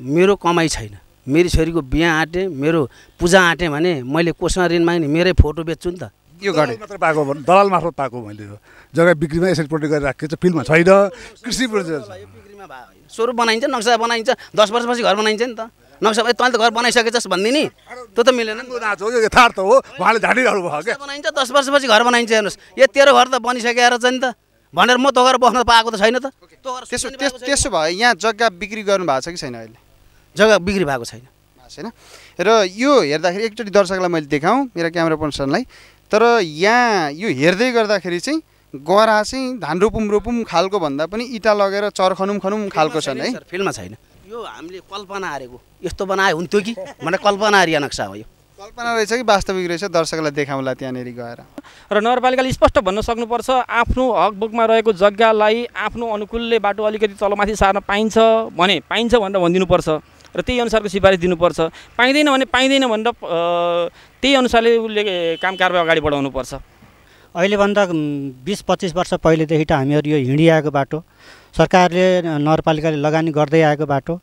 मेरो कमाइ छैन मेरो छोरीको बिहा आँटेँ मेरो पूजा आँटेँ भने मैले कोसमा ऋण माग्ने मेरै फोटो बेच्छु नि त यो गरेँ मात्र पाएको दलाल मार्फत पाएको मैले जग्गा बिक्रीमा प्रोटेक्ट गरेर राखेको छ फिल्डमा छैन कृषि स्वरूप बनाइन्छ नक्सा बनाइन्छ दस वर्षपछि घर बनाइन्छ नि त नक्सा तैँले त घर बनाइसकेछस् नि त्यो त मिलेन हो यथार्थ हो उहाँले झाडिरहनु भयो क्या बनाइन्छ दस वर्षपछि घर बनाइन्छ हेर्नुहोस् यो तेरो घर त बनिसकेको रहेछ नि त भनेर म तोघर घर बस्न पाएको त छैन त त्यसो भए यहाँ जग्गा बिक्री गर्नु भएको छ कि छैन अहिले जग्गा बिक्री भएको छैन होइन र यो हेर्दाखेरि एकचोटि दर्शकलाई मैले देखाउँ मेरो क्यामेरा पर्सनलाई तर यहाँ यो हेर्दै गर्दाखेरि चाहिँ गरा चाहिँ धान रोपुम रोपुम खालको भन्दा पनि इँटा लगेर चरखनौँ खनुम खालको छन् है फिल्डमा छैन यो हामीले कल्पना हारेको यस्तो बनायो हुन्थ्यो कि भनेर कल्पना हारिया नक्सा हो यो कल्पना रहेछ कि वास्तविक रहेछ दर्शकलाई देखाउँला त्यहाँनिर गएर र नगरपालिकाले स्पष्ट भन्न सक्नुपर्छ आफ्नो हक बुकमा रहेको जग्गालाई आफ्नो अनुकूलले बाटो अलिकति तलमाथि सार्न पाइन्छ भने पाइन्छ भनेर भनिदिनुपर्छ र त्यही अनुसारको सिफारिस दिनुपर्छ पाइँदैन भने पाइँदैन भनेर त्यही अनुसारले उसले काम कारबाही अगाडि बढाउनुपर्छ अहिलेभन्दा बिस पच्चिस वर्ष पहिलेदेखि त हामीहरू यो हिँडिआएको बाटो सरकारले नगरपालिकाले लगानी गर्दै आएको बाटो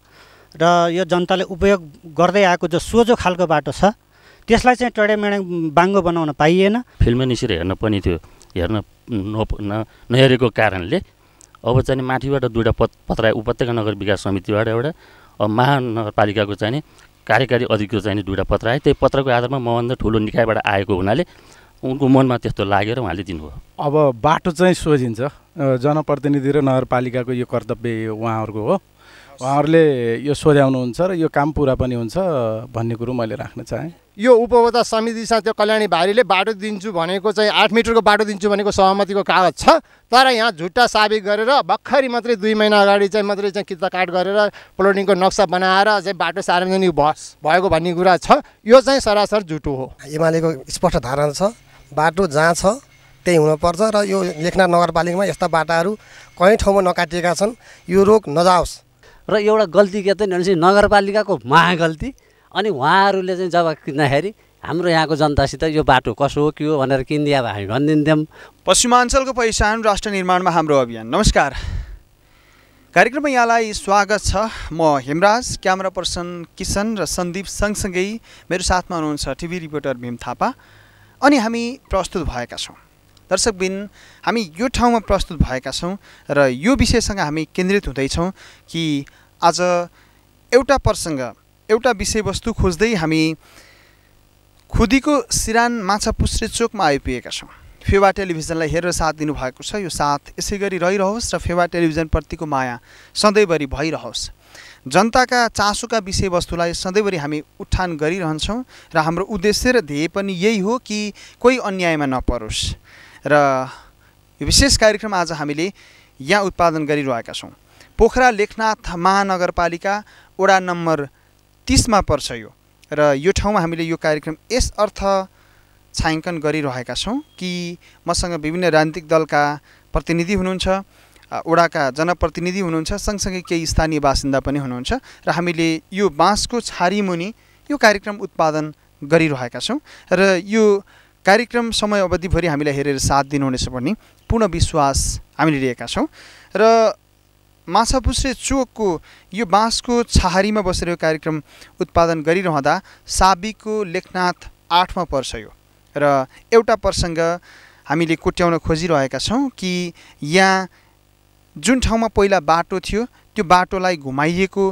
र यो जनताले उपयोग गर्दै आएको जो सोझो खालको बाटो छ त्यसलाई चाहिँ टेढेमेढे बाङ्गो बनाउन पाइएन फिल्म निस्केर हेर्न पनि थियो हेर्न नहेरेको कारणले अब चाहिँ माथिबाट दुईवटा पत पत्र उपत्यका नगर विकास समितिबाट एउटा महानगरपालिकाको चाहिँ नि कार्यकारी अधिकृत चाहिँ दुईवटा पत्र आयो त्यही पत्रको आधारमा मभन्दा ठुलो निकायबाट आएको हुनाले उनको मनमा त्यस्तो लागेर उहाँले दिनुभयो अब बाटो चाहिँ सोझिन्छ जनप्रतिनिधि र नगरपालिकाको यो कर्तव्य उहाँहरूको हो उहाँहरूले यो सोध्याउनुहुन्छ र यो काम पुरा पनि हुन्छ भन्ने कुरो मैले राख्न चाहेँ यो उपभोक्ता समिति त्यो कल्याणी भारीले बाटो दिन्छु भनेको चाहिँ आठ मिटरको बाटो दिन्छु भनेको सहमतिको कागज छ तर यहाँ झुट्टा साबित गरेर भर्खरै मात्रै दुई महिना अगाडि चाहिँ मात्रै चाहिँ काट गरेर प्लोटिङको नक्सा बनाएर चाहिँ बाटो सार्वजनिक भस भएको भन्ने कुरा छ यो चाहिँ सरासर झुटो हो एमालेको स्पष्ट धारणा छ बाटो जहाँ छ त्यही हुनुपर्छ र यो लेखनाथ नगरपालिकामा यस्ता बाटाहरू कहीँ ठाउँमा नकाटिएका छन् यो रोग नजाओस् र एउटा गल्ती के त भनेपछि नगरपालिकाको महागल्ती अनि उहाँहरूले चाहिँ जब किन्दाखेरि हाम्रो यहाँको जनतासित यो बाटो कसो हो के हो भनेर किनिदिए अब हामी भनिदिन्थ्यौँ पश्चिमाञ्चलको पहिचान राष्ट्र निर्माणमा हाम्रो अभियान नमस्कार कार्यक्रममा यहाँलाई स्वागत छ म हेमराज क्यामरा पर्सन किसन र सन्दीप सँगसँगै मेरो साथमा हुनुहुन्छ टिभी रिपोर्टर भीम थापा अनि हामी प्रस्तुत भएका छौँ दर्शकबिन हामी यो ठाउँमा प्रस्तुत भएका छौँ र यो विषयसँग हामी केन्द्रित हुँदैछौँ कि आज एउटा प्रसङ्ग एउटा विषयवस्तु खोज्दै हामी खुदीको सिरान माछा पुस्रे चोकमा आइपुगेका छौँ फेवा टेलिभिजनलाई हेरेर साथ दिनुभएको छ यो साथ यसै गरी रहिरहोस् र फेवा टेलिभिजनप्रतिको माया सधैँभरि भइरहोस् जनताका चासोका विषयवस्तुलाई सधैँभरि हामी उत्थान गरिरहन्छौँ र हाम्रो उद्देश्य र ध्येय पनि यही हो कि कोही अन्यायमा नपरोस् र यो विशेष कार्यक्रम आज हामीले यहाँ उत्पादन गरिरहेका छौँ पोखरा लेखनाथ महानगरपालिका वडा नम्बर तिसमा पर्छ यो र यो ठाउँमा हामीले यो कार्यक्रम यस अर्थ छायाङ्कन गरिरहेका छौँ कि मसँग विभिन्न राजनीतिक दलका प्रतिनिधि हुनुहुन्छ ओडाका जनप्रतिनिधि हुनुहुन्छ सँगसँगै केही स्थानीय बासिन्दा पनि हुनुहुन्छ र हामीले यो बाँसको छारीमुनि यो कार्यक्रम उत्पादन गरिरहेका छौँ र यो कार्यक्रम समय अवधिभरि हामीलाई हेरेर साथ दिनुहुनेछ भन्ने पूर्ण विश्वास हामीले लिएका छौँ र माछापुसे चोकको यो बाँसको छहारीमा बसेर यो कार्यक्रम उत्पादन गरिरहँदा साबीको लेखनाथ आठमा पर्छ यो र एउटा प्रसङ्ग हामीले कोट्याउन खोजिरहेका छौँ कि यहाँ जुन ठाउँमा पहिला बाटो थियो त्यो बाटोलाई घुमाइएको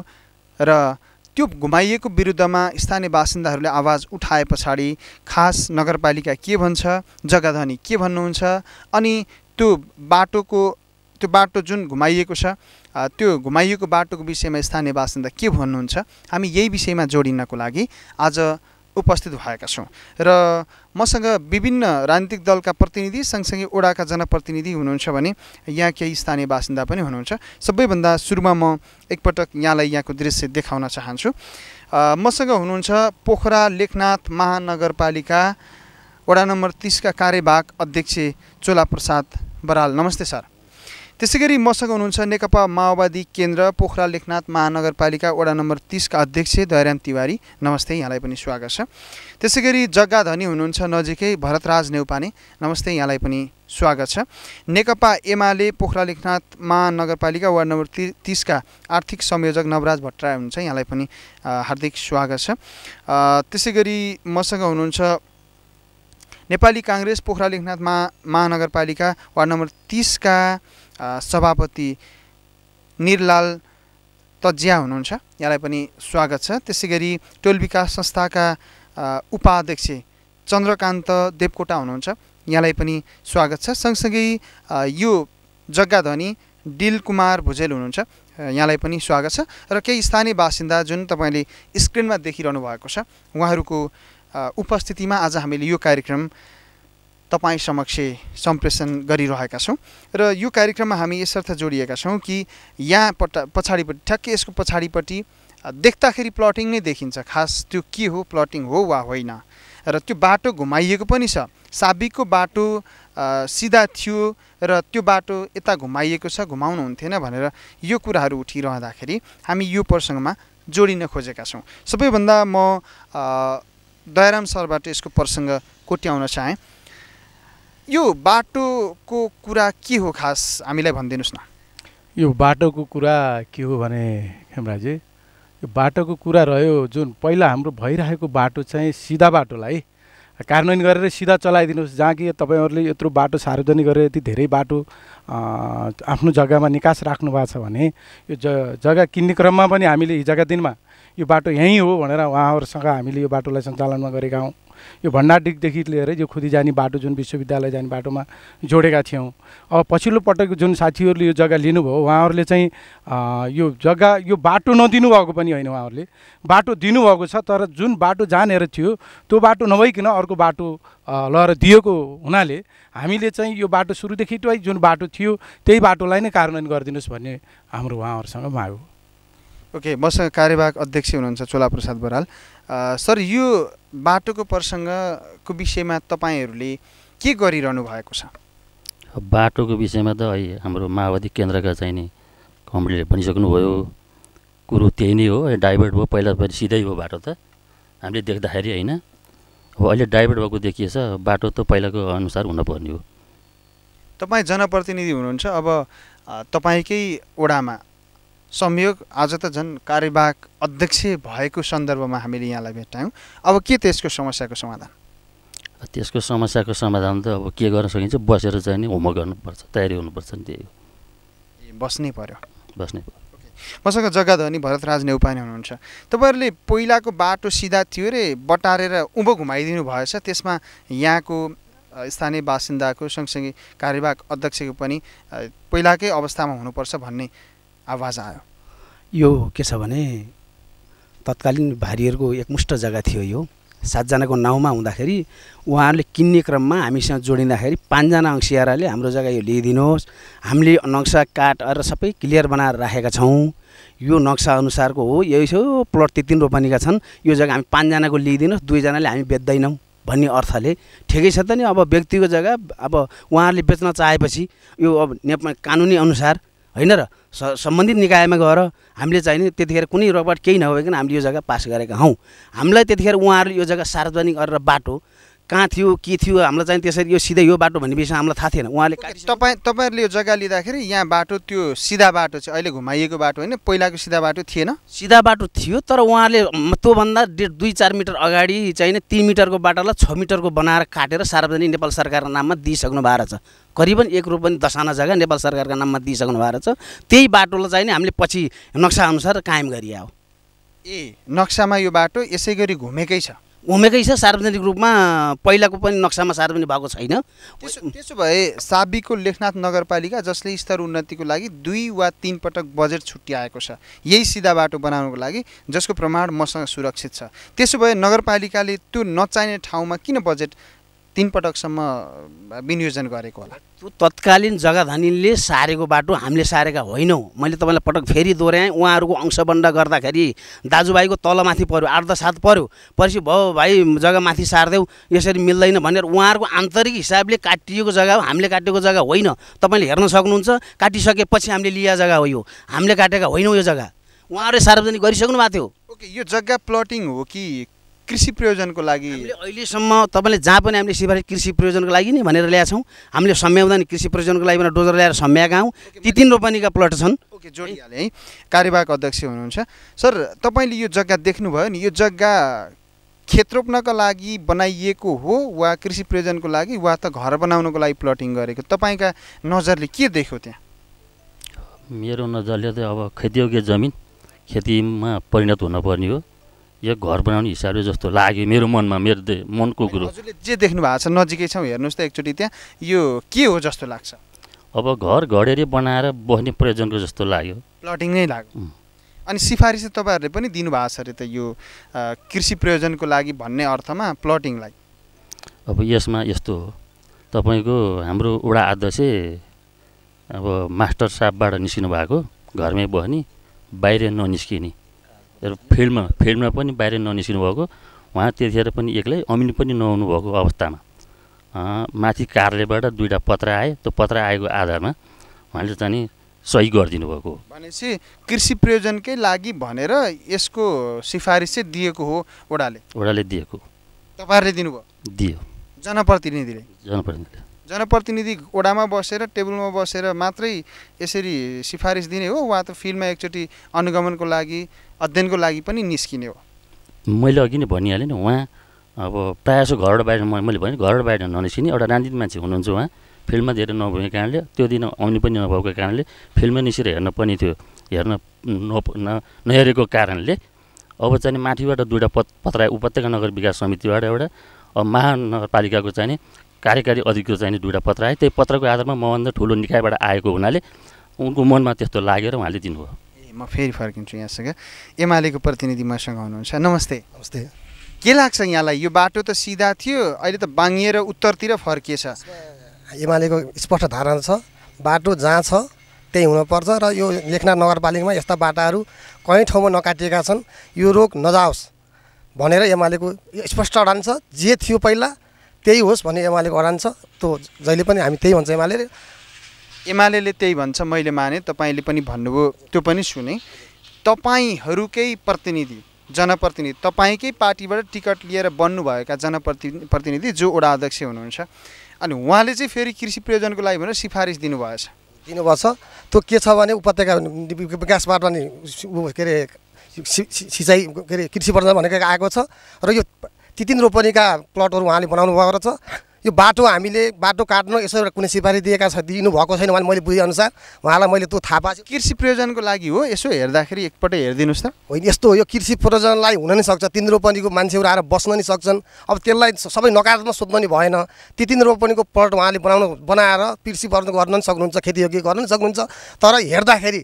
र त्यो घुमाइएको विरुद्धमा स्थानीय बासिन्दाहरूले आवाज उठाए पछाडि खास नगरपालिका के भन्छ जग्गाधनी के भन्नुहुन्छ अनि त्यो बाटोको त्यो बाटो जुन घुमाइएको छ त्यो घुमाइएको बाटोको विषयमा स्थानीय बासिन्दा के भन्नुहुन्छ हामी यही विषयमा जोडिनको लागि आज उपस्थित भएका छौँ र मसँग विभिन्न राजनीतिक दलका प्रतिनिधि सँगसँगै ओडाका जनप्रतिनिधि हुनुहुन्छ भने यहाँ केही स्थानीय बासिन्दा पनि हुनुहुन्छ सबैभन्दा सुरुमा म एकपटक यहाँलाई यहाँको दृश्य देखाउन चाहन्छु मसँग हुनुहुन्छ पोखरा लेखनाथ महानगरपालिका वडा नम्बर तिसका कार्यवाहक अध्यक्ष चोलाप्रसाद बराल नमस्ते सर त्यसै गरी मसँग हुनुहुन्छ नेकपा माओवादी केन्द्र पोखरा लेखनाथ महानगरपालिका वडा नम्बर तिसका अध्यक्ष दयराम तिवारी नमस्ते यहाँलाई पनि स्वागत छ त्यसै गरी जग्गा धनी हुनुहुन्छ नजिकै भरतराज नेउपाने नमस्ते यहाँलाई पनि स्वागत छ नेकपा एमाले पोखरा लेखनाथ महानगरपालिका वार्ड नम्बर ति तिसका आर्थिक संयोजक नवराज भट्टराई हुनुहुन्छ यहाँलाई पनि हार्दिक स्वागत छ त्यसै गरी मसँग हुनुहुन्छ नेपाली काङ्ग्रेस पोखरा लेखनाथ महानगरपालिका वार्ड नम्बर तिसका सभापति निरलाल तज्या हुनुहुन्छ यहाँलाई पनि स्वागत छ त्यसै गरी टोल विकास संस्थाका उपाध्यक्ष चन्द्रकान्त देवकोटा हुनुहुन्छ यहाँलाई पनि स्वागत छ सँगसँगै यो जग्गा धनी डिल कुमार भुजेल हुनुहुन्छ यहाँलाई पनि स्वागत छ र केही स्थानीय बासिन्दा जुन तपाईँले स्क्रिनमा देखिरहनु भएको छ उहाँहरूको उपस्थितिमा आज हामीले यो कार्यक्रम तपाईँ समक्ष सम्प्रेषण गरिरहेका छौँ र यो कार्यक्रममा हामी यसर्थ जोडिएका छौँ कि यहाँ पटा पछाडिपट्टि ठ्याक्कै यसको पछाडिपट्टि देख्दाखेरि प्लटिङ नै देखिन्छ खास त्यो के हो प्लटिङ हो वा होइन र त्यो बाटो घुमाइएको पनि छ साबिकको बाटो सिधा थियो र त्यो बाटो यता घुमाइएको छ घुमाउनु हुन्थेन भनेर यो कुराहरू उठिरहँदाखेरि हामी यो प्रसङ्गमा जोडिन खोजेका छौँ सबैभन्दा म दयाराम सरबाट यसको प्रसङ्ग कोट्याउन चाहेँ यो बाटोको कुरा के हो खास हामीलाई भनिदिनुहोस् न यो बाटोको कुरा के हो भने खेमराजी यो बाटोको कुरा रह्यो जुन पहिला हाम्रो भइरहेको बाटो चाहिँ सिधा बाटोलाई कार्यान्वयन गरेर सिधा चलाइदिनुहोस् जहाँ कि तपाईँहरूले यत्रो बाटो सार्वजनिक गरेर यति धेरै बाटो आफ्नो जग्गामा निकास राख्नु भएको छ भने यो ज जग्गा किन्ने क्रममा पनि हामीले हिजोका दिनमा यो बाटो यहीँ हो भनेर उहाँहरूसँग हामीले यो बाटोलाई सञ्चालनमा गरेका हौँ यो भण्डारीदेखि लिएर यो खुदी जाने बाटो जुन विश्वविद्यालय जाने बाटोमा जोडेका थियौँ अब पछिल्लो पटक जुन साथीहरूले यो जग्गा लिनुभयो उहाँहरूले चाहिँ यो जग्गा यो बाटो नदिनु भएको पनि होइन उहाँहरूले बाटो दिनुभएको छ तर जुन बाटो जानेर थियो त्यो बाटो नभइकन अर्को बाटो लगेर दिएको हुनाले हामीले चाहिँ यो बाटो सुरुदेखि टै जुन बाटो थियो त्यही बाटोलाई नै कार्यान्वयन गरिदिनुहोस् भन्ने हाम्रो उहाँहरूसँग माग हो ओके okay, मसँग कार्यवाहक अध्यक्ष हुनुहुन्छ चोला प्रसाद बराल सर यो बाटोको प्रसङ्गको विषयमा तपाईँहरूले के गरिरहनु भएको छ बाटोको विषयमा त है हाम्रो माओवादी केन्द्रका चाहिँ नि कमिटीले भनिसक्नुभयो कुरो त्यही नै हो डाइभर्ट भयो पहिला पहिला सिधै हो बाटो त हामीले देख्दाखेरि होइन अब अहिले डाइभर्ट भएको देखिएछ बाटो त पहिलाको अनुसार हुनपर्ने हो तपाईँ जनप्रतिनिधि हुनुहुन्छ अब तपाईँकै ओडामा संयोग आज त झन् कार्यवाहक अध्यक्ष भएको सन्दर्भमा हामीले यहाँलाई भेट्टायौँ अब के त्यसको समस्याको समाधान त्यसको समस्याको समाधान त अब के गर्न सकिन्छ बसेर चाहिँ नि होमवर्क गर्नुपर्छ तयारी हुनुपर्छ नि त्यही हो बस्नै पऱ्यो बस्नै पऱ्यो मसँग जग्गा धनी भरतराज नेउपाने हुनुहुन्छ तपाईँहरूले पहिलाको बाटो सिधा थियो रे बटारेर उँभो घुमाइदिनु भएछ त्यसमा यहाँको स्थानीय बासिन्दाको सँगसँगै कार्यवाहक अध्यक्षको पनि पहिलाकै अवस्थामा हुनुपर्छ भन्ने आवाज आयो यो के छ भने तत्कालीन भारीहरूको एकमुष्ट जग्गा थियो यो सातजनाको नाउँमा हुँदाखेरि उहाँहरूले किन्ने क्रममा हामीसँग जोडिँदाखेरि पाँचजना अङ्सियाराले हाम्रो जग्गा यो ल्याइदिनुहोस् हामीले नक्सा काटेर सबै क्लियर बनाएर राखेका छौँ यो नक्सा अनुसारको हो यही हो प्लट त्यति रोपनीका छन् यो जग्गा हामी पाँचजनाको लिइदिनुहोस् दुईजनाले हामी बेच्दैनौँ भन्ने अर्थले ठिकै छ त नि अब व्यक्तिको जग्गा अब उहाँहरूले बेच्न चाहेपछि यो अब नेपाल कानुनी अनुसार होइन र सम्बन्धित निकायमा गएर हामीले चाहिँ त्यतिखेर कुनै रोकबाट केही नभइकन हामीले यो जग्गा पास गरेका हौँ हामीलाई त्यतिखेर उहाँहरूले यो जग्गा सार्वजनिक गरेर बाटो कहाँ थियो के थियो हामीलाई चाहिँ त्यसरी यो सिधै यो बाटो भन्ने विषयमा हामीलाई थाहा थिएन उहाँले तपाईँ तपाईँहरूले यो जग्गा लिँदाखेरि यहाँ बाटो त्यो सिधा बाटो चाहिँ अहिले घुमाइएको बाटो होइन पहिलाको सिधा बाटो थिएन सिधा बाटो थियो तर उहाँले त्योभन्दा डेढ दुई चार मिटर अगाडि चाहिँ तिन मिटरको बाटोलाई छ मिटरको बनाएर काटेर सार्वजनिक नेपाल सरकारको नाममा दिइसक्नु भएको रहेछ करिबन एक रुपियाँ दसाना जग्गा नेपाल सरकारको नाममा दिइसक्नु भएको रहेछ त्यही बाटोलाई चाहिँ हामीले पछि नक्साअनुसार कायम गरिया हो ए नक्सामा यो बाटो यसै गरी घुमेकै छ उमेकै छ सार्वजनिक रूपमा पहिलाको पनि नक्सामा सार्वजनिक भएको छैन त्यसो भए साबीको लेखनाथ नगरपालिका जसले स्तर उन्नतिको लागि दुई वा तिन पटक बजेट छुट्याएको छ यही सिधा बाटो बनाउनुको लागि जसको प्रमाण मसँग सुरक्षित छ त्यसो भए नगरपालिकाले त्यो नचाहिने ठाउँमा किन बजेट तिन पटकसम्म विनियोजन गरेको होला त्यो तत्कालीन जग्गाधनीले सारेको बाटो हामीले सारेका होइनौँ मैले तपाईँलाई पटक फेरि दोहोऱ्याएँ उहाँहरूको अंशबन्ड गर्दाखेरि दाजुभाइको तलमाथि पऱ्यो आठ दस हात पऱ्यो पछि भयो भाइ जग्गा माथि सारिदेऊ यसरी मिल्दैन भनेर उहाँहरूको आन्तरिक हिसाबले काटिएको जग्गा हो हामीले काटेको जग्गा होइन तपाईँले हेर्न सक्नुहुन्छ काटिसकेपछि हामीले लिया जग्गा हो यो हामीले काटेका होइनौँ यो जग्गा उहाँहरूले सार्वजनिक गरिसक्नु भएको थियो ओके यो जग्गा प्लटिङ हो कि कृषि प्रयोजनको लागि अहिलेसम्म तपाईँले जहाँ पनि हामीले सिफारिस कृषि प्रयोजनको लागि नि भनेर ल्याएको छौँ हामीले सम्याउँदा नि कृषि प्रयोजनको लागि भनेर डोजर ल्याएर सम्याएका हौँ ती तिन रोपनीका प्लट छन् ओके जोडिहाले है कार्यवाहक अध्यक्ष हुनुहुन्छ सर तपाईँले यो जग्गा देख्नुभयो नि यो जग्गा खेत रोप्नको लागि बनाइएको हो वा कृषि प्रयोजनको लागि वा त घर बनाउनको लागि प्लटिङ गरेको तपाईँका नजरले के देख्यो त्यहाँ मेरो नजरले त अब खेतीयोग्य जमिन खेतीमा परिणत हुनुपर्ने हो यो घर बनाउने हिसाबले जस्तो लाग्यो मेरो मनमा मेरो दे मनको कुरो हजुरले जे देख्नु भएको छ नजिकै छौँ हेर्नुहोस् त एकचोटि त्यहाँ यो के हो जस्तो लाग्छ अब घर घडेरी बनाएर बस्ने प्रयोजनको जस्तो लाग्यो प्लटिङ नै लाग्यो अनि सिफारिस तपाईँहरूले पनि दिनुभएको छ अरे त यो कृषि प्रयोजनको लागि भन्ने अर्थमा प्लटिङलाई अब यसमा यस्तो हो तपाईँको हाम्रो वडा आदर्श अब मास्टर साहबबाट निस्किनु भएको घरमै बस्ने बाहिर ननिस्किने र फिल्डमा फिल्डमा पनि बाहिर ननिस्किनु भएको उहाँ त्यतिखेर पनि एक्लै अमिन पनि नहुनु भएको अवस्थामा माथि कार्यालयबाट दुईवटा पत्र आए त्यो पत्र आएको आधारमा उहाँले चाहिँ सही गरिदिनु भएको हो भनेपछि कृषि प्रयोजनकै लागि भनेर यसको सिफारिस चाहिँ दिएको हो ओडाले ओडाले दिएको तपाईँहरूले दिनुभयो दियो जनप्रतिनिधिले जनप्रतिनिधिले जनप्रतिनिधि ओडामा बसेर टेबलमा बसेर मात्रै यसरी सिफारिस दिने हो वा त फिल्डमा एकचोटि अनुगमनको लागि अध्ययनको लागि पनि निस्किने हो मैले अघि नै भनिहालेँ नि उहाँ अब प्रायः जसो घरबाट बाहिर मैले भने घरबाट बाहिर ननिस्किने एउटा राजनीत मान्छे हुनुहुन्छ उहाँ फिल्डमा धेरै नभएको कारणले त्यो दिन आउने पनि नभएको कारणले फिल्डमा निस्केर हेर्न पनि थियो हेर्न न नहेरेको कारणले अब चाहिँ माथिबाट दुईवटा पत्र पत्र उपत्यका नगर विकास समितिबाट एउटा अब महानगरपालिकाको चाहिँ कार्यकारी अधिको चाहिँ दुईवटा पत्र आयो त्यही पत्रको आधारमा मभन्दा ठुलो निकायबाट आएको हुनाले उनको मनमा त्यस्तो लागेर उहाँले दिनुभयो म फेरि फर्किन्छु यहाँसँग एमालेको प्रतिनिधि मसँग हुनुहुन्छ नमस्ते नमस्ते के लाग्छ यहाँलाई यो बाटो त सिधा थियो अहिले त बाङ्गिएर उत्तरतिर फर्किएछ एमालेको स्पष्ट धारणा छ बाटो जहाँ छ त्यही हुनुपर्छ र यो लेखनाथ नगरपालिकामा यस्ता बाटाहरू कहीँ ठाउँमा नकाटिएका छन् यो रोग नजाओस् भनेर एमालेको स्पष्ट अडान छ जे थियो पहिला त्यही होस् भन्ने एमालेको अडान छ त्यो जहिले पनि हामी त्यही भन्छ एमाले एमाले त्यही भन्छ मैले माने तपाईँले पनि भन्नुभयो त्यो पनि सुने तपाईँहरूकै प्रतिनिधि जनप्रतिनिधि तपाईँकै पार्टीबाट टिकट लिएर बन्नुभएका जनप्रति प्रतिनिधि जो वडा अध्यक्ष हुनुहुन्छ अनि उहाँले चाहिँ फेरि कृषि प्रयोजनको लागि भनेर सिफारिस दिनुभएछ दिनुभएछ त्यो के छ भने उपत्यका विकासबाट पनि के अरे सिँचाइ के अरे कृषि प्रयोजन भनेको आएको छ र यो तितिन रोपनीका प्लटहरू उहाँले बनाउनु भएको रहेछ त्यो बाटो हामीले बाटो काट्न यसो कुनै सिफारिस दिएका छ दिनुभएको छैन भने मैले बुझेअनुसार उहाँलाई मैले त्यो थाहा पाएको कृषि प्रयोजनको लागि हो यसो हेर्दाखेरि एकपल्ट हेरिदिनुहोस् त होइन यस्तो हो यो कृषि प्रयोजनलाई हुन नै सक्छ तिन रोपनीको मान्छेहरू आएर बस्न नि सक्छन् अब त्यसलाई सबै नकारात्मक सोध्न नि भएन ती तिन रोपनीको प्लट उहाँले बनाउनु बनाएर कृषि प्रयोजन गर्न नि सक्नुहुन्छ खेतीयोग्य गर्न नि सक्नुहुन्छ तर हेर्दाखेरि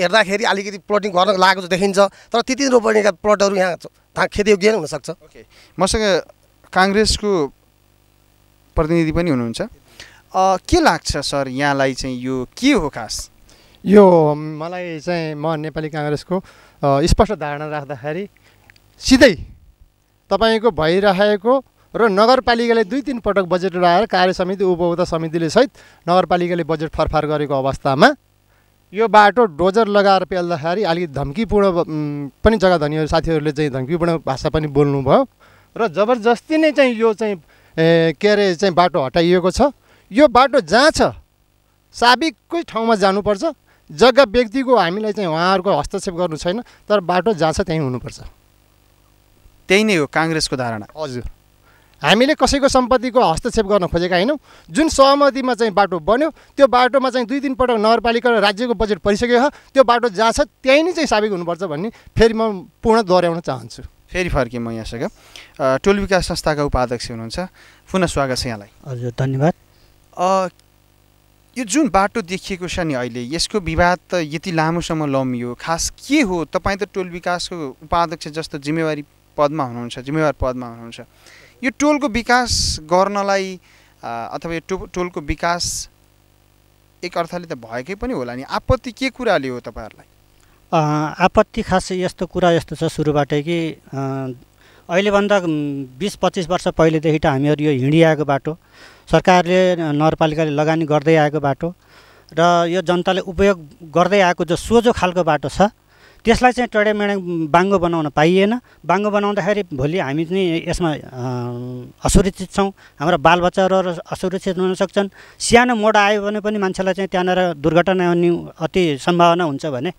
हेर्दाखेरि अलिकति प्लटिङ गर्न लागेको देखिन्छ तर ती तिन रोपनीका प्लटहरू यहाँ खेतीयोग्य नै हुनसक्छ ओके मसँग काङ्ग्रेसको प्रतिनिधि पनि हुनुहुन्छ के लाग्छ सर यहाँलाई चाहिँ यो के हो खास यो मलाई चाहिँ म नेपाली काङ्ग्रेसको स्पष्ट धारणा राख्दाखेरि सिधै तपाईँको भइरहेको र नगरपालिकाले दुई तिन पटक बजेट लगाएर कार्य समिति उपभोक्ता समितिले सहित नगरपालिकाले बजेट फरफार गरेको अवस्थामा यो बाटो डोजर लगाएर पेल्दाखेरि अलिक धम्कीपूर्ण पनि जग्गा धनीहरू साथीहरूले चाहिँ धम्कीपूर्ण भाषा पनि बोल्नुभयो र जबरजस्ती नै चाहिँ यो चाहिँ ए के अरे चाहिँ बाटो हटाइएको छ यो बाटो जहाँ छ साबिकै ठाउँमा जानुपर्छ जग्गा व्यक्तिको हामीलाई चाहिँ उहाँहरूको हस्तक्षेप गर्नु छैन तर बाटो जहाँ छ त्यहीँ हुनुपर्छ त्यही नै हो काङ्ग्रेसको धारणा हजुर हामीले कसैको सम्पत्तिको हस्तक्षेप गर्न खोजेका होइनौँ जुन सहमतिमा चाहिँ बाटो बन्यो त्यो बाटोमा चाहिँ दुई तिनपटक नगरपालिका र राज्यको बजेट परिसकेको छ त्यो बाटो जहाँ छ त्यहीँ नै चाहिँ साबिक हुनुपर्छ भन्ने फेरि म पूर्ण दोहोऱ्याउन चाहन्छु फेरि फर्केँ म यहाँसँग टोल विकास संस्थाका उपाध्यक्ष हुनुहुन्छ पुनः स्वागत छ यहाँलाई हजुर धन्यवाद यो जुन बाटो देखिएको छ नि अहिले यसको विवाद त यति लामोसम्म लम्बियो खास के हो तपाईँ त टोल विकासको उपाध्यक्ष जस्तो जिम्मेवारी पदमा हुनुहुन्छ जिम्मेवार पदमा हुनुहुन्छ यो टोलको विकास गर्नलाई अथवा यो टो टोलको विकास एक अर्थले त भएकै पनि होला नि आपत्ति के कुराले हो तपाईँहरूलाई आपत्ति खास यस्तो कुरा यस्तो छ सुरुबाटै कि अहिलेभन्दा बिस पच्चिस वर्ष पहिलेदेखि त हामीहरू यो हिँडिआएको बाटो सरकारले नगरपालिकाले लगानी गर्दै आएको बाटो र यो जनताले उपयोग गर्दै आएको जो सोझो खालको बाटो छ त्यसलाई चाहिँ टेढेमेढे बाङ्गो बनाउन पाइएन बाङ्गो बनाउँदाखेरि भोलि हामी चाहिँ यसमा असुरक्षित छौँ हाम्रो बालबच्चाहरू असुरक्षित हुन सक्छन् सानो मोड आयो भने पनि मान्छेलाई चाहिँ त्यहाँनिर दुर्घटना हुने अति सम्भावना हुन्छ भने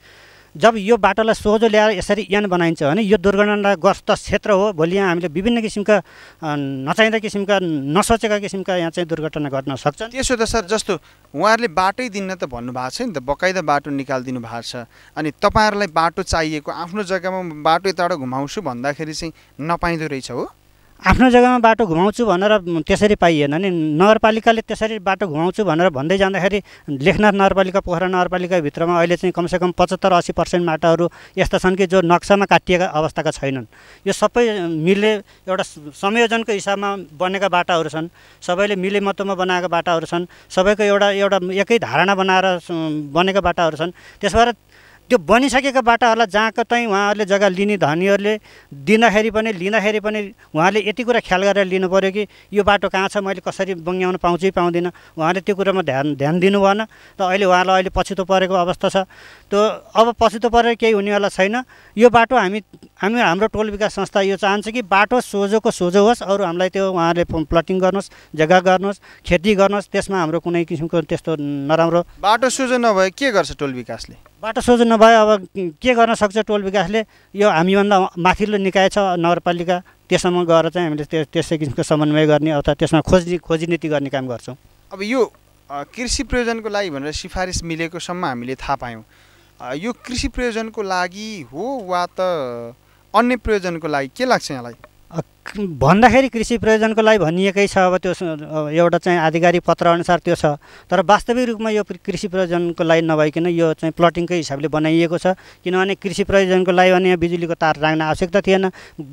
जब यो बाटोलाई सोझो ल्याएर यसरी यान बनाइन्छ भने यो दुर्घटनाग्रस्त क्षेत्र हो भोलि यहाँ हामीले विभिन्न किसिमका नचाहिँदा किसिमका नसोचेका किसिमका यहाँ चाहिँ दुर्घटना गर्न सक्छ त्यसो त सर जस्तो उहाँहरूले बाटै दिन त भन्नुभएको छ नि त बकाइदा बाटो निकालिदिनु भएको छ अनि तपाईँहरूलाई बाटो चाहिएको आफ्नो जग्गामा बाटो यताबाट घुमाउँछु भन्दाखेरि चाहिँ नपाइँदो रहेछ हो आफ्नो जग्गामा बाटो घुमाउँछु भनेर त्यसरी पाइएन नि नगरपालिकाले त्यसरी बाटो घुमाउँछु भनेर भन्दै जाँदाखेरि लेखनाथ नगरपालिका पोखरा नगरपालिकाभित्रमा अहिले चाहिँ कमसेकम पचहत्तर अस्सी पर्सेन्ट माटोहरू यस्ता छन् कि जो नक्सामा काटिएका अवस्थाका छैनन् यो सबै मिले एउटा संयोजनको हिसाबमा बनेका बाटाहरू छन् सबैले मिले महत्त्वमा बनाएका बाटाहरू छन् सबैको एउटा एउटा एकै धारणा बनाएर बनेका बाटाहरू छन् त्यसबाट त्यो बनिसकेको बाटाहरूलाई जहाँको तहीँ उहाँहरूले जग्गा लिने धनीहरूले दिँदाखेरि पनि लिँदाखेरि पनि उहाँले यति कुरा ख्याल गरेर लिनु पऱ्यो कि यो बाटो कहाँ छ मैले कसरी बङ्ग्याउन पाउँछु कि पाउँदिनँ उहाँले त्यो कुरामा ध्यान ध्यान दिनु भएन त अहिले उहाँलाई अहिले पछितो परेको अवस्था छ त्यो अब पछितो परेर केही हुनेवाला छैन यो बाटो हामी हामी हाम्रो टोल विकास संस्था यो चाहन्छ कि बाटो सोझोको सोझो होस् अरू हामीलाई त्यो उहाँहरूले प्लटिङ गर्नुहोस् जग्गा गर्नुहोस् खेती गर्नुहोस् त्यसमा हाम्रो कुनै किसिमको त्यस्तो नराम्रो बाटो सोझो नभए के गर्छ टोल विकासले बाटो सोझो नभए अब के गर्न सक्छ टोल विकासले यो हामीभन्दा माथिल्लो निकाय छ नगरपालिका त्यसमा गएर चाहिँ हामीले त्यो त्यसै किसिमको समन्वय गर्ने अथवा त्यसमा खोजी खोजी नीति गर्ने काम गर्छौँ अब यो कृषि प्रयोजनको लागि भनेर सिफारिस मिलेकोसम्म हामीले थाहा पायौँ यो कृषि प्रयोजनको लागि हो वा त अन्य प्रयोजनको लागि के लाग्छ यहाँलाई भन्दाखेरि कृषि प्रयोजनको लागि भनिएकै छ अब त्यो एउटा चाहिँ आधिकारिक पत्र अनुसार त्यो छ तर वास्तविक रूपमा यो कृषि प्रयोजनको लागि नभइकन यो चाहिँ प्लटिङकै हिसाबले बनाइएको छ किनभने कृषि प्रयोजनको लागि भने यहाँ बिजुलीको तार राख्न आवश्यकता थिएन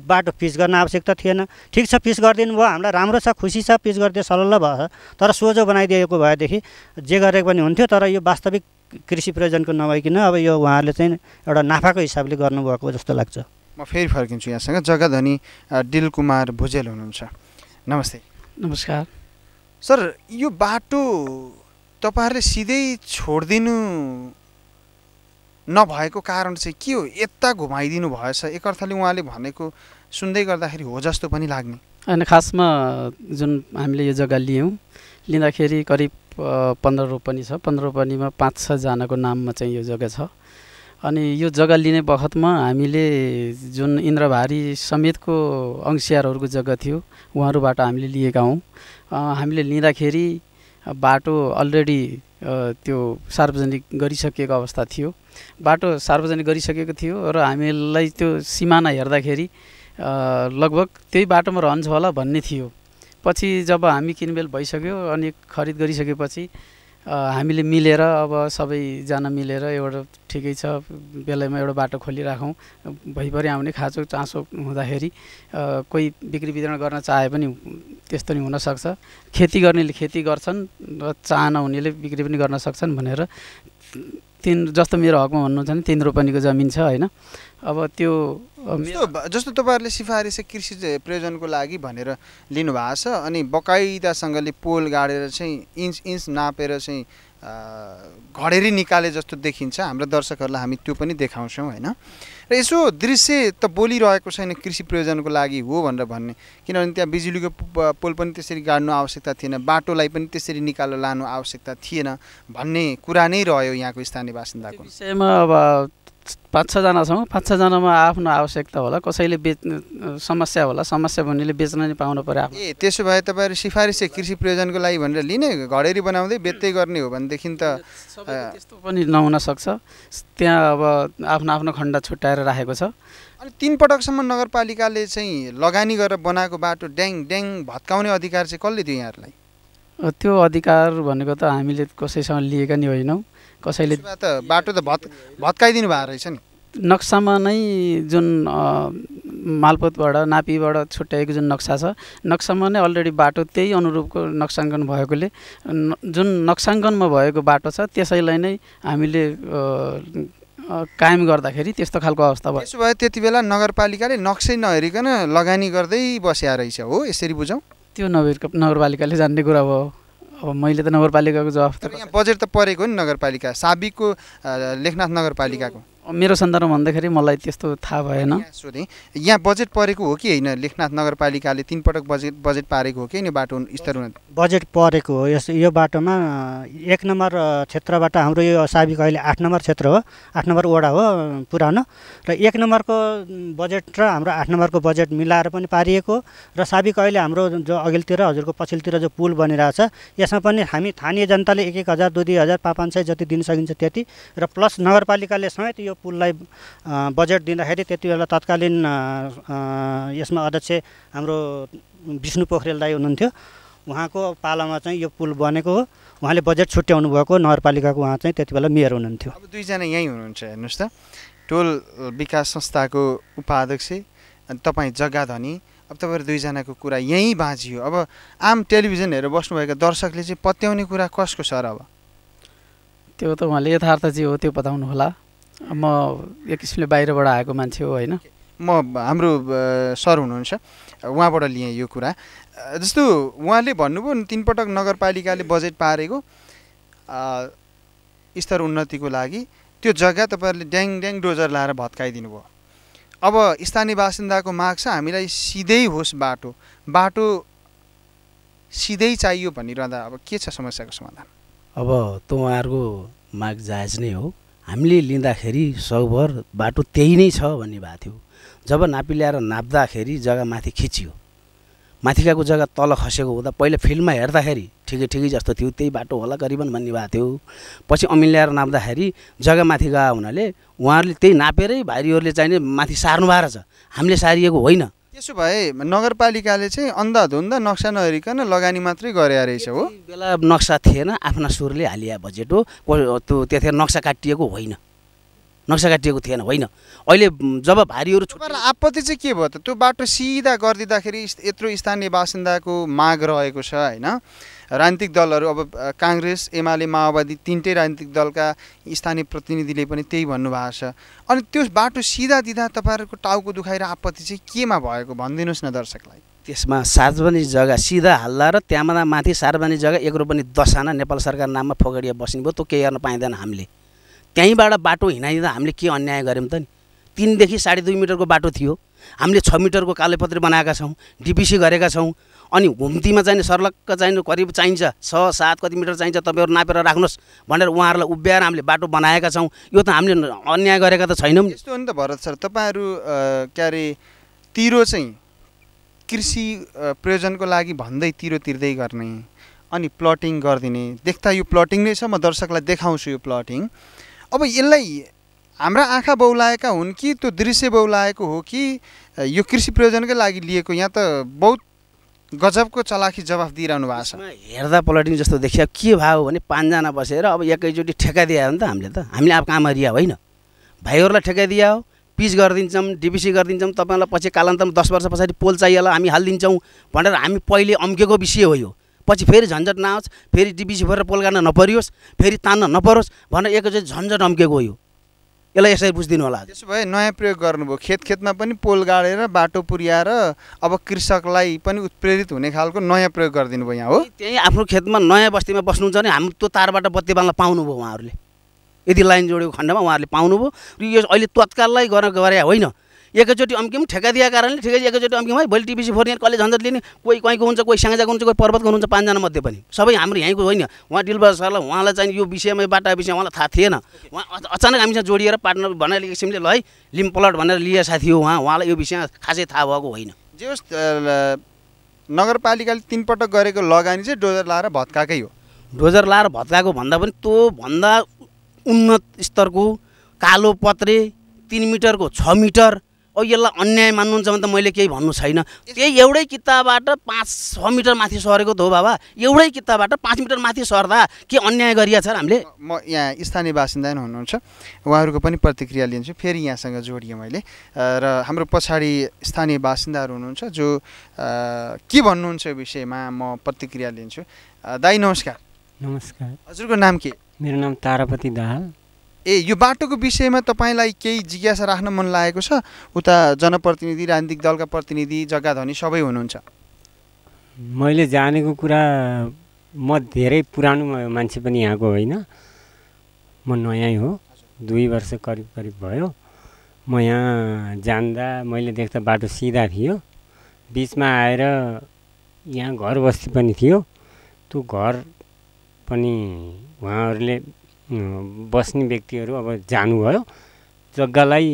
बाटो पिच गर्न आवश्यकता थिएन ठिक छ पिच गरिदिनु भयो हामीलाई राम्रो छ खुसी छ पिच गरिदियो सलल्ल भयो तर सोझो बनाइदिएको भएदेखि जे गरेको पनि हुन्थ्यो तर यो वास्तविक कृषि प्रयोजनको नभइकन अब यो उहाँहरूले चाहिँ एउटा नाफाको हिसाबले गर्नुभएको जस्तो लाग्छ म फेरि फर्किन्छु यहाँसँग जग्गाधनी डिल कुमार भुजेल हुनुहुन्छ नमस्ते नमस्कार सर यो बाटो तपाईँहरूले सिधै छोडिदिनु नभएको कारण चाहिँ के हो यता घुमाइदिनु भएछ एक अर्थले उहाँले भनेको सुन्दै गर्दाखेरि हो जस्तो पनि लाग्ने होइन खासमा जुन हामीले यो जग्गा लियौँ लिँदाखेरि करिब पन्ध्र रोपनी छ पन्ध्र रोपनीमा पाँच छजनाको नाममा चाहिँ यो जग्गा छ अनि यो जग्गा लिने बखतमा हामीले जुन इन्द्रभारी समेतको अंशियारहरूको जग्गा थियो उहाँहरूबाट हामीले लिएका हौँ हामीले लिँदाखेरि बाटो अलरेडी त्यो सार्वजनिक गरिसकेको अवस्था थियो बाटो सार्वजनिक गरिसकेको थियो र हामीलाई त्यो सिमाना हेर्दाखेरि लगभग त्यही बाटोमा रहन्छ होला भन्ने थियो पछि जब हामी किनमेल भइसक्यो अनि खरिद गरिसकेपछि हामीले मिलेर अब सबैजना मिलेर एउटा ठिकै छ बेलैमा एउटा बाटो खोलिराखौँ भइपरि आउने खाँचो चासो हुँदाखेरि कोही बिक्री वितरण गर्न चाहे पनि त्यस्तो नि हुनसक्छ खेती गर्नेले खेती गर्छन् र चाहना हुनेले बिक्री पनि गर्न सक्छन् भनेर तिन जस्तो मेरो हकमा भन्नुहुन्छ भने तिन रोपनीको जमिन छ होइन अब त्यो जस्तो तपाईँहरूले सिफारिस कृषि प्रयोजनको लागि भनेर लिनुभएको छ अनि बकाइदासँगले पोल गाडेर चाहिँ इन्च इन्च नापेर चाहिँ घडेरी निकाले जस्तो देखिन्छ हाम्रो दर्शकहरूलाई हामी त्यो पनि देखाउँछौँ होइन र यसो दृश्य त बोलिरहेको छैन कृषि प्रयोजनको लागि हो भनेर भन्ने किनभने त्यहाँ बिजुलीको पोल पनि त्यसरी गाड्नु आवश्यकता थिएन बाटोलाई पनि त्यसरी निकालेर लानु आवश्यकता थिएन भन्ने कुरा नै रह्यो यहाँको स्थानीय बासिन्दाको विषयमा अब पाँच छजना छौँ पाँच छजनामा आफ्नो आवश्यकता होला कसैले बेच्ने समस्या होला समस्या भन्नेले बेच्न नै पाउनु पऱ्यो ए त्यसो भए तपाईँहरू सिफारिस चाहिँ कृषि प्रयोजनको लागि भनेर लिने घडेरी बनाउँदै बेच्दै गर्ने हो भनेदेखि त त्यस्तो पनि नहुन सक्छ त्यहाँ अब आफ्नो आफ्नो खण्ड छुट्याएर राखेको छ अनि तिन पटकसम्म नगरपालिकाले चाहिँ लगानी गरेर बनाएको बाटो ड्याङ ड्याङ भत्काउने अधिकार चाहिँ कसले दियो यहाँहरूलाई त्यो अधिकार भनेको त हामीले कसैसँग लिएका नि होइनौँ कसैले त बाटो त भत् भत्काइदिनु भएको रहेछ नि नक्सामा नै जुन मालपोतबाट नापीबाट छुट्याएको जुन नक्सा छ नक्सामा नै अलरेडी बाटो त्यही अनुरूपको नक्साङ्कन भएकोले जुन नक्साङ्कनमा भएको बाटो छ त्यसैलाई नै हामीले कायम गर्दाखेरि त्यस्तो खालको अवस्था भयो त्यसो भए त्यति बेला नगरपालिकाले नक्सै नहेरिकन लगानी गर्दै बस्या रहेछ हो यसरी बुझौँ त्यो नगर नगरपालिकाले जान्ने कुरा भयो अब मैले त नगरपालिकाको जवाफ त बजेट त परेको नि नगरपालिका साबिकको लेखनाथ नगरपालिकाको मेरो सन्दर्भमा भन्दाखेरि मलाई त्यस्तो थाहा भएन सोधेँ यहाँ बजेट परेको हो कि होइन लेखनाथ नगरपालिकाले तिनपटक बजेट बजेट पारेको हो कि होइन बाटो स्तर बजेट परेको हो यस यो बाटोमा एक नम्बर क्षेत्रबाट हाम्रो यो साबिक अहिले आठ नम्बर क्षेत्र हो आठ नम्बर वडा हो पुरानो र एक नम्बरको बजेट र हाम्रो आठ नम्बरको बजेट मिलाएर पनि पारिएको र साबिक अहिले हाम्रो जो अघिल्तिर हजुरको पछिल्लोतिर जो पुल बनिरहेको छ यसमा पनि हामी स्थानीय जनताले एक एक हजार दुई दुई हजार पाँच पाँच सय जति दिन सकिन्छ त्यति र प्लस नगरपालिकाले समेत यो यो पुललाई बजेट दिँदाखेरि त्यति बेला तत्कालीन यसमा अध्यक्ष हाम्रो विष्णु पोखरेल दाई हुनुहुन्थ्यो उहाँको पालामा चाहिँ यो पुल बनेको हो उहाँले बजेट छुट्याउनु भएको नगरपालिकाको उहाँ चाहिँ त्यति बेला मेयर हुनुहुन्थ्यो अब दुईजना यहीँ हुनुहुन्छ हेर्नुहोस् त टोल विकास संस्थाको उपाध्यक्ष अनि तपाईँ जग्गा धनी अब तपाईँहरू दुईजनाको कुरा यहीँ बाँझियो अब आम टेलिभिजन हेरेर बस्नुभएका दर्शकले चाहिँ पत्याउने कुरा कसको छ अब त्यो त उहाँले यथार्थ जे हो त्यो बताउनु होला म एक किसिमले बाहिरबाट आएको मान्छे हो होइन म हाम्रो सर हुनुहुन्छ उहाँबाट लिएँ यो कुरा जस्तो उहाँले भन्नुभयो नि तिनपटक नगरपालिकाले बजेट पारेको स्तर उन्नतिको लागि त्यो जग्गा तपाईँहरूले ड्याङ ड्याङ डोजर लाएर भत्काइदिनु भयो अब स्थानीय बासिन्दाको माग छ हामीलाई सिधै होस् बाटो बाटो सिधै चाहियो भनिरहँदा अब के छ समस्याको समाधान अब त उहाँहरूको माग जायज नै हो हामीले लिँदाखेरि सौभर बाटो त्यही नै छ भन्ने भएको थियो जब नापी ल्याएर नाप्दाखेरि जग्गा माथि खिचियो माथिकाको जग्गा तल खसेको हुँदा पहिला फिल्डमा हेर्दाखेरि ठिकै ठिकै जस्तो थियो त्यही बाटो होला करिबन भन्ने भएको थियो पछि अमिन ल्याएर नाप्दाखेरि जग्गा माथि गएको हुनाले उहाँहरूले त्यही नापेरै भाइहरूले चाहिने माथि सार्नु भएको रहेछ हामीले सारिएको होइन त्यसो भए नगरपालिकाले चाहिँ अन्धाधुन्दा नक्सा नहेरिकन लगानी मात्रै गरे रहेछ हो बेला नक्सा थिएन आफ्ना सुरले हालिया बजेट हो त्यो त्यतिखेर नक्सा काटिएको होइन नक्सा काटिएको थिएन होइन अहिले जब भारीहरू छुट्याएर आपत्ति चाहिँ के भयो त त्यो बाटो सिधा गरिदिँदाखेरि यत्रो स्थानीय बासिन्दाको माग रहेको छ होइन राजनीतिक दलहरू अब काङ्ग्रेस एमाले माओवादी तिनटै राजनीतिक दलका स्थानीय प्रतिनिधिले पनि त्यही भन्नुभएको छ अनि त्यो बाटो सिधा दिँदा तपाईँहरूको टाउको दुखाइ र आपत्ति चाहिँ केमा भएको भनिदिनुहोस् न दर्शकलाई त्यसमा सार्वजनिक जग्गा सिधा हाल्दा र त्यहाँ माथि सार्वजनिक जग्गा एक रोपनी दसाना नेपाल सरकार नाममा फोगडिया बस्ने भयो त्यो केही गर्न पाइँदैन हामीले त्यहीँबाट बाटो हिँडाइदिँदा हामीले के अन्याय गऱ्यौँ त नि तिनदेखि साढे दुई मिटरको बाटो थियो हामीले छ मिटरको कालोपत्री बनाएका छौँ डिपिसी गरेका छौँ अनि घुम्तीमा चाहिने सर्लक्क चाहिने करिब चाहिन्छ छ सात कति मिटर चाहिन्छ तपाईँहरू नापेर राख्नुहोस् भनेर उहाँहरूलाई उभ्याएर हामीले बाटो बनाएका छौँ यो त हामीले अन्याय गरेका त छैनौँ यस्तो हो नि त भरत सर तपाईँहरू के अरे तिरो चाहिँ कृषि प्रयोजनको लागि भन्दै तिरो तिर्दै गर्ने अनि प्लटिङ गरिदिने देख्दा यो प्लटिङ नै छ म दर्शकलाई देखाउँछु यो प्लटिङ अब यसलाई हाम्रा आँखा बौलाएका हुन् कि त्यो दृश्य बौलाएको हो कि यो कृषि प्रयोजनकै लागि लिएको यहाँ त बहुत गजबको चलाखी जवाफ दिइरहनु भएको छ हेर्दा पलटिङ जस्तो देखियो के भयो भने पाँचजना बसेर अब एकैचोटि ठेका हो नि त हामीले त हामीले अब कहाँमा रिया होइन भाइहरूलाई ठेका दिए हो पिच गरिदिन्छौँ डिबिसी गरिदिन्छौँ तपाईँलाई पछि कालान्तरमा दस वर्ष पछाडि पोल चाहिएला हामी हालिदिन्छौँ भनेर हामी पहिले अम्केको विषय हो यो पछि फेरि झन्झट नआओस् फेरि डिबिसी भएर पोल गाड्न नपरियोस् फेरि तान्न नपरोस् भनेर एकैचोटि झन्झट अम्केको हो यो यसलाई यसरी बुझिदिनु होला त्यसो भए नयाँ प्रयोग गर्नुभयो खेत खेतमा पनि पोल गाडेर बाटो पुर्याएर अब कृषकलाई पनि उत्प्रेरित हुने खालको नयाँ प्रयोग गरिदिनु भयो यहाँ हो त्यही आफ्नो खेतमा नयाँ बस्तीमा बस्नुहुन्छ भने हाम्रो त्यो तारबाट बत्ती बाल्न पाउनुभयो उहाँहरूले यदि लाइन जोडेको खण्डमा उहाँहरूले पाउनुभयो यो अहिले तत्काललाई गर्न गरे होइन एकैचोटि अम्किम ठेका दिएको कारणले ठिकै एकैचोटि अम्क्यौँ है भोलि टिपिसी फोर यहाँ कलेज हन्ड्रेड लिने कोही कहीँको हुन्छ कोही स्याङ्जाको हुन्छ कोही पर्वतको हुन्छ पाँचजना मध्ये पनि सबै हाम्रो यहीँको होइन उहाँ डिलबहादुर सरलाई उहाँलाई चाहिँ यो विषयमा बाटा विषय उहाँलाई थाहा थिएन उहाँ अचानक हामीसँग जोडिएर पार्टनर बनाएर किसिमले ल है लिम प्लट भनेर लिएर साथी हो उहाँ उहाँलाई यो विषयमा खासै थाहा भएको होइन जे होस् नगरपालिकाले तिनपटक गरेको लगानी चाहिँ डोजर लाएर भत्काएकै हो डोजर लाएर भत्काएको भन्दा पनि त्यो भन्दा उन्नत स्तरको कालो पत्रे तिन मिटरको छ मिटर अब यसलाई अन्याय मान्नुहुन्छ भने त मैले केही भन्नु छैन त्यही एउटै किताबबाट पाँच छ मिटर माथि सरेको त हो बाबा एउटै किताबबाट पाँच मिटर माथि सर्दा के अन्याय गरिया छ हामीले म यहाँ स्थानीय बासिन्दा नै हुनुहुन्छ उहाँहरूको पनि प्रतिक्रिया लिन्छु फेरि यहाँसँग जोडिएँ मैले र हाम्रो पछाडि स्थानीय बासिन्दाहरू हुनुहुन्छ जो के भन्नुहुन्छ यो विषयमा म प्रतिक्रिया लिन्छु दाई नमस्कार नमस्कार हजुरको नाम के मेरो नाम तारापति दाहाल ए यो बाटोको विषयमा तपाईँलाई केही जिज्ञासा राख्न मन लागेको छ उता जनप्रतिनिधि राजनीतिक दलका प्रतिनिधि जग्गा धनी सबै हुनुहुन्छ मैले जानेको कुरा म धेरै पुरानो मान्छे पनि यहाँको होइन म नयाँ हो दुई वर्ष करिब करिब भयो म यहाँ जान्दा मैले देख्दा बाटो सिधा थियो बिचमा आएर यहाँ घर बस्ती पनि थियो त्यो घर पनि उहाँहरूले बस्ने व्यक्तिहरू अब जानुभयो जग्गालाई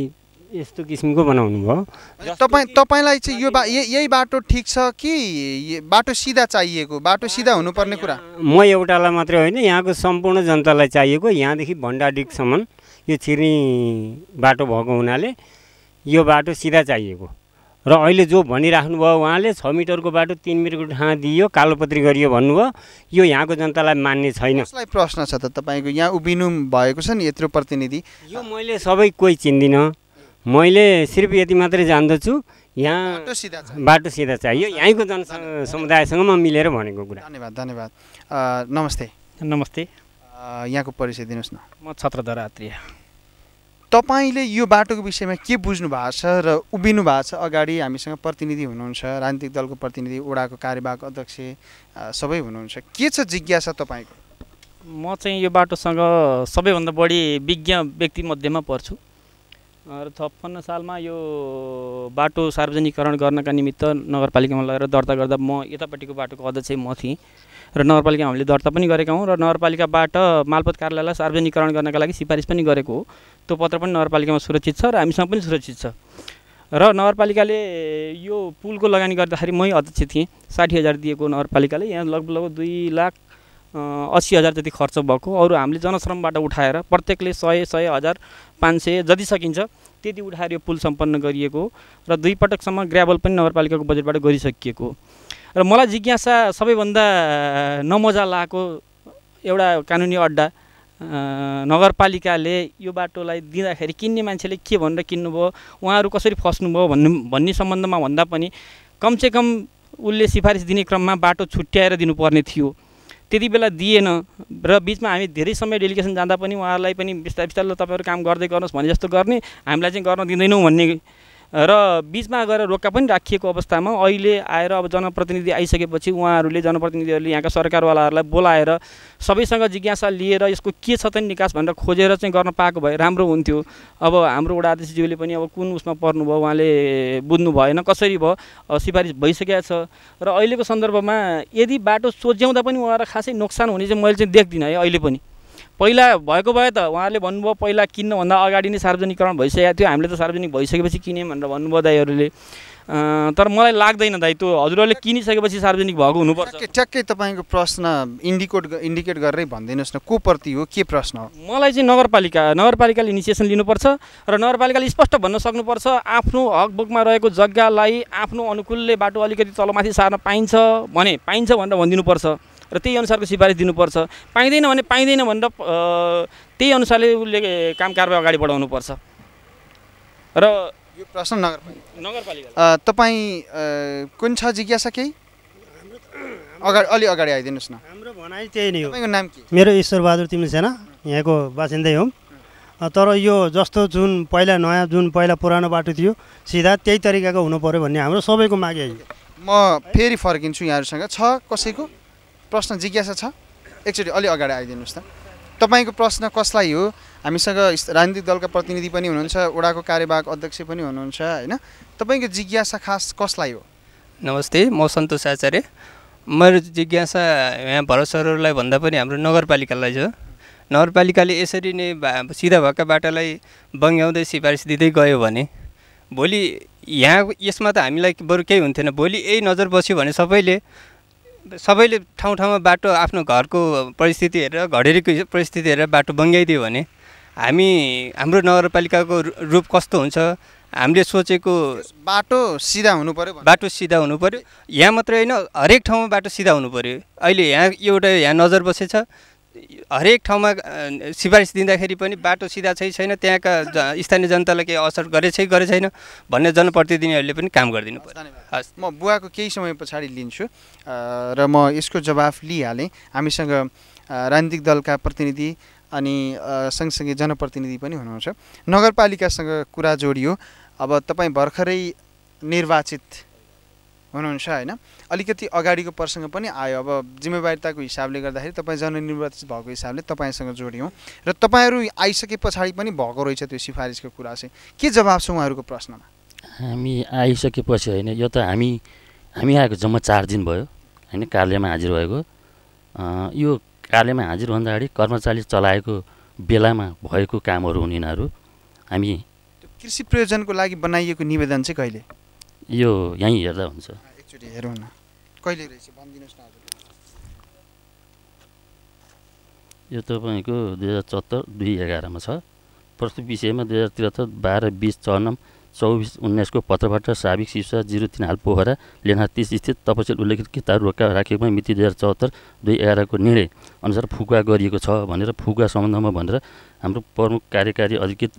यस्तो किसिमको बनाउनु भयो तपाईँ तपाईँलाई चाहिँ यो बा यही बाटो ठिक छ कि बाटो सिधा चाहिएको बाटो सिधा हुनुपर्ने कुरा म एउटालाई मात्रै होइन यहाँको सम्पूर्ण जनतालाई चाहिएको यहाँदेखि भण्डारडिकसम्म यो छिर्नी बाटो भएको हुनाले यो बाटो सिधा चाहिएको र अहिले जो भयो उहाँले छ मिटरको बाटो तिन मिटरको ठाँ दियो कालोपत्री गरियो भन्नुभयो यो यहाँको जनतालाई मान्ने छैन प्रश्न छ त तपाईँको यहाँ उभिनु भएको छ नि यत्रो प्रतिनिधि यो मैले सबै कोही चिन्दिनँ मैले सिर्फ यति मात्रै जान्दछु यहाँ बाटो सिधा चाहियो यहीँको जन समुदायसँग म मिलेर भनेको कुरा धन्यवाद धन्यवाद नमस्ते नमस्ते यहाँको परिचय दिनुहोस् न म छत्रधरात्रिया तपाईँले यो बाटोको विषयमा के बुझ्नु भएको छ र उभिनु भएको छ अगाडि हामीसँग प्रतिनिधि हुनुहुन्छ राजनीतिक दलको प्रतिनिधि ओडाको कार्यवाहक अध्यक्ष सबै हुनुहुन्छ के छ जिज्ञासा तपाईँको म चाहिँ यो बाटोसँग सबैभन्दा बढी विज्ञ व्यक्ति मध्येमा पर्छु र छप्पन्न सालमा यो बाटो सार्वजनिकरण गर्नका निमित्त नगरपालिकामा लगेर दर्ता गर्दा म यतापट्टिको बाटोको अध्यक्ष म थिएँ र नगरपालिका हामीले दर्ता पनि गरेका हौँ र नगरपालिकाबाट मालपत कार्यालयलाई सार्वजनिकरण गर्नका लागि सिफारिस पनि गरेको हो त्यो पत्र पनि नगरपालिकामा सुरक्षित छ र हामीसँग पनि सुरक्षित छ र नगरपालिकाले यो पुलको लगानी गर्दाखेरि मै अध्यक्ष थिएँ साठी हजार दिएको नगरपालिकाले यहाँ लगभग लगभग दुई लाख असी हजार जति खर्च भएको अरू हामीले जनश्रमबाट उठाएर प्रत्येकले सय सय हजार पाँच सय जति सकिन्छ त्यति उठाएर यो पुल सम्पन्न गरिएको र दुईपटकसम्म ग्राभल पनि नगरपालिकाको बजेटबाट गरिसकिएको र मलाई जिज्ञासा सबैभन्दा नमजा लागेको एउटा कानुनी अड्डा नगरपालिकाले यो बाटोलाई दिँदाखेरि किन्ने मान्छेले के भनेर किन्नुभयो उहाँहरू कसरी फस्नुभयो भन्नु भन्ने सम्बन्धमा भन्दा पनि कमसेकम उसले सिफारिस दिने क्रममा बाटो छुट्याएर दिनुपर्ने थियो त्यति बेला दिएन र बिचमा हामी धेरै समय डेलिगेसन जाँदा पनि उहाँहरूलाई पनि बिस्तारै बिस्तारै तपाईँहरू काम गर्दै गर्नुहोस् भने जस्तो गर्ने हामीलाई चाहिँ गर्न दिँदैनौँ भन्ने र बिचमा गएर रोक्का पनि राखिएको अवस्थामा अहिले आएर अब जनप्रतिनिधि आइसकेपछि उहाँहरूले जनप्रतिनिधिहरूले यहाँका सरकारवालाहरूलाई बोलाएर सबैसँग जिज्ञासा लिएर यसको के छ त निकास भनेर खोजेर चाहिँ गर्न पाएको भए राम्रो हुन्थ्यो अब हाम्रो वडाधीशज्यूले पनि अब कुन उसमा पर्नुभयो उहाँले बुझ्नु भएन कसरी भयो सिफारिस भइसकेको छ र अहिलेको सन्दर्भमा यदि बाटो सोझ्याउँदा पनि उहाँलाई खासै नोक्सान हुने चाहिँ मैले चाहिँ देख्दिनँ है अहिले पनि पहिला भएको भए त उहाँले भन्नुभयो पहिला किन्नुभन्दा अगाडि नै सार्वजनिकरण भइसकेको थियो हामीले त सार्वजनिक भइसकेपछि किन्यौँ भनेर भन्नुभयो दाईहरूले तर मलाई लाग्दैन दाइ त्यो हजुरहरूले किनिसकेपछि सार्वजनिक भएको हुनुपर्छ ठ्याक्कै तपाईँको प्रश्न इन्डिकेट इन्डिकेट गरेरै भनिदिनुहोस् न को प्रति हो के प्रश्न हो मलाई चाहिँ नगरपालिका नगरपालिकाले इनिसिएसन लिनुपर्छ र नगरपालिकाले स्पष्ट भन्न सक्नुपर्छ आफ्नो हकबुकमा रहेको जग्गालाई आफ्नो अनुकूलले बाटो अलिकति तलमाथि सार्न पाइन्छ भने पाइन्छ भनेर भनिदिनुपर्छ र त्यही अनुसारको सिफारिस दिनुपर्छ पाइँदैन भने पाइँदैन भनेर त्यही अनुसारले उसले काम कारबाही अगाडि बढाउनुपर्छ र यो प्रश्न नगरपालिका नगरपालिका तपाईँ कुन छ जिज्ञासा केही अगाडि अलि अगाडि आइदिनुहोस् न हाम्रो भनाइ त्यही नै हो नाम के मेरो ईश्वर ईश्वरबहादुर सेना यहाँको बासिन्दै हौँ तर यो जस्तो जुन पहिला नयाँ जुन पहिला पुरानो बाटो थियो सिधा त्यही तरिकाको हुनु पऱ्यो भन्ने हाम्रो सबैको मागे म फेरि फर्किन्छु यहाँहरूसँग छ कसैको प्रश्न जिज्ञासा छ एकचोटि अलि अगाडि आइदिनुहोस् त तपाईँको प्रश्न कसलाई हो हामीसँग राजनीतिक दलका प्रतिनिधि पनि हुनुहुन्छ वडाको कार्यवाहक अध्यक्ष पनि हुनुहुन्छ होइन तपाईँको जिज्ञासा खास कसलाई हो नमस्ते म सन्तोष आचार्य मेरो जिज्ञासा यहाँ भरत सरहरूलाई भन्दा पनि हाम्रो नगरपालिकालाई छ नगरपालिकाले यसरी नै सिधा भएका बाटालाई बङ्ग्याउँदै सिफारिस दिँदै गयो भने भोलि यहाँ यसमा त हामीलाई बरु केही हुन्थेन भोलि यही नजर बस्यो भने सबैले सबैले ठाउँ ठाउँमा बाटो आफ्नो घरको परिस्थिति हेरेर घडेरीको परिस्थिति हेरेर बाटो बङ्गाइदियो भने हामी हाम्रो नगरपालिकाको रूप कस्तो हुन्छ हामीले सोचेको बाटो सिधा हुनु पऱ्यो बाटो सिधा हुनु पऱ्यो यहाँ मात्रै होइन हरेक ठाउँमा बाटो सिधा हुनु पऱ्यो अहिले यहाँ एउटा यहाँ नजर बसेछ हरेक ठाउँमा सिफारिस दिँदाखेरि पनि बाटो सिधा छै छैन त्यहाँका स्थानीय जनतालाई केही असर गरेछ गरे छैन भन्ने जनप्रतिनिधिहरूले पनि काम गरिदिनु पर्छ हस् म बुवाको केही समय पछाडि लिन्छु र म यसको जवाफ लिइहालेँ हामीसँग राजनीतिक दलका प्रतिनिधि अनि सँगसँगै जनप्रतिनिधि पनि हुनुहुन्छ नगरपालिकासँग कुरा जोडियो अब तपाईँ भर्खरै निर्वाचित हुनुहुन्छ होइन अलिकति अगाडिको प्रसङ्ग पनि आयो अब जिम्मेवारिताको हिसाबले गर्दाखेरि तपाईँ जननिर्वाचित भएको हिसाबले तपाईँसँग जोडियौँ र तपाईँहरू आइसके पछाडि पनि भएको रहेछ त्यो सिफारिसको कुरा चाहिँ के जवाब छ उहाँहरूको प्रश्नमा हामी आइसकेपछि होइन यो त हामी हामी आएको जम्मा चार दिन भयो होइन कार्यालयमा हाजिर भएको यो कार्यालयमा हाजिर भन्दा अगाडि कर्मचारी चलाएको बेलामा भएको कामहरू हुन् यिनीहरू हामी कृषि प्रयोजनको लागि बनाइएको निवेदन चाहिँ कहिले यो यहीँ हेर्दा हुन्छ एकचोटि हेरौँ न कहिले रहेछ भनिदिनुहोस् न हजुर यो तपाईँको दुई हजार चौहत्तर दुई एघारमा छ प्रस्तुत विषयमा दुई हजार त्रिहत्तर बाह्र बिस चौनम चौबिस उन्नाइसको पत्रबाट साबिक शिक्षा जिरो तिन हाल पोखरा तिस स्थित तपसिल उल्लेखित किताब रोका राखेकोमा मिति दुई हजार चौहत्तर दुई एघारको निर्णय अनुसार फुकुवा गरिएको छ भनेर फुगा सम्बन्धमा भनेर हाम्रो प्रमुख कार्यकारी अधिकृत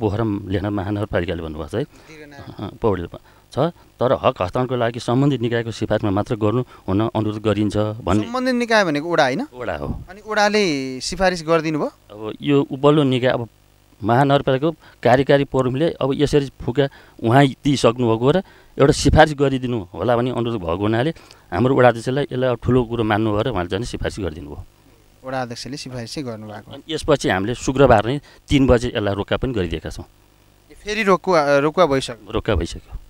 पोखरा लेना महानगरपालिकाले भन्नुभएको छ है पौडेल छ तर हक हस्तान्तरणको लागि सम्बन्धित निकायको सिफारिसमा मात्र गर्नु हुन अनुरोध गरिन्छ भन्ने सम्बन्धित निकाय भनेको ओडा होइन ओडा हो अनि ओडाले सिफारिस गरिदिनु भयो अब यो उपल्लो निकाय अब महानगरपालिकाको कार्यकारी प्रमुखले अब यसरी फुका उहाँ भएको र एउटा सिफारिस गरिदिनु होला भन्ने अनुरोध भएको हुनाले हाम्रो अध्यक्षलाई यसलाई ठुलो कुरो मान्नु भएर उहाँले झन् सिफारिस गरिदिनु भयो वडा अध्यक्षले सिफारिस चाहिँ गर्नुभएको यसपछि हामीले शुक्रबार नै तिन बजे यसलाई रोका पनि गरिदिएका छौँ फेरि रोकुवा रोकुवा भइसक्यो रोक्का भइसक्यो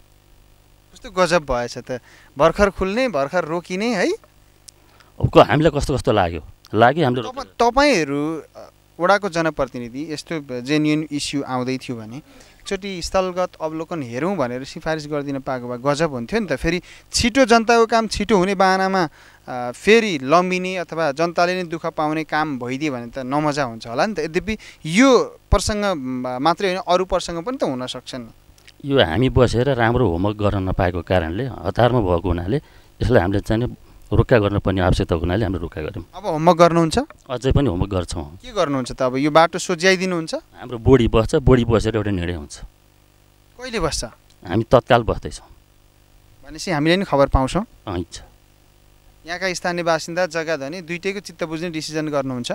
कस्तो गजब भएछ त भर्खर खुल्ने भर्खर रोकिने है हामीलाई कस्तो कस्तो लाग्यो लाग्यो हामीले तपाईँहरू वडाको जनप्रतिनिधि यस्तो जेन्युन इस्यु आउँदै थियो भने एकचोटि स्थलगत अवलोकन हेरौँ भनेर सिफारिस गरिदिन पाएको भए गजब हुन्थ्यो नि त फेरि छिटो जनताको काम छिटो हुने बाहनामा फेरि लम्बिने अथवा जनताले नै दुःख पाउने काम भइदियो भने त नमजा हुन्छ होला नि त यद्यपि यो प्रसङ्ग मात्रै होइन अरू प्रसङ्ग पनि त हुन सक्छन् यो हामी बसेर राम्रो होमवर्क गर्न नपाएको कारणले हतारमा भएको हुनाले यसलाई हामीले चाहिँ रोका गर्नुपर्ने आवश्यकता हुनाले हामीले रोका गऱ्यौँ अब होमवर्क गर्नुहुन्छ अझै पनि होमवर्क गर्छौँ के गर्नुहुन्छ त अब यो बाटो सोच्याइदिनुहुन्छ हाम्रो बोडी बस्छ बोडी बसेर एउटा निर्णय हुन्छ कहिले बस्छ हामी तत्काल बस्दैछौँ भनेपछि हामीले नि खबर पाउँछौँ हुन्छ यहाँका स्थानीय बासिन्दा जग्गा धनी दुइटैको चित्त बुझ्ने डिसिजन गर्नुहुन्छ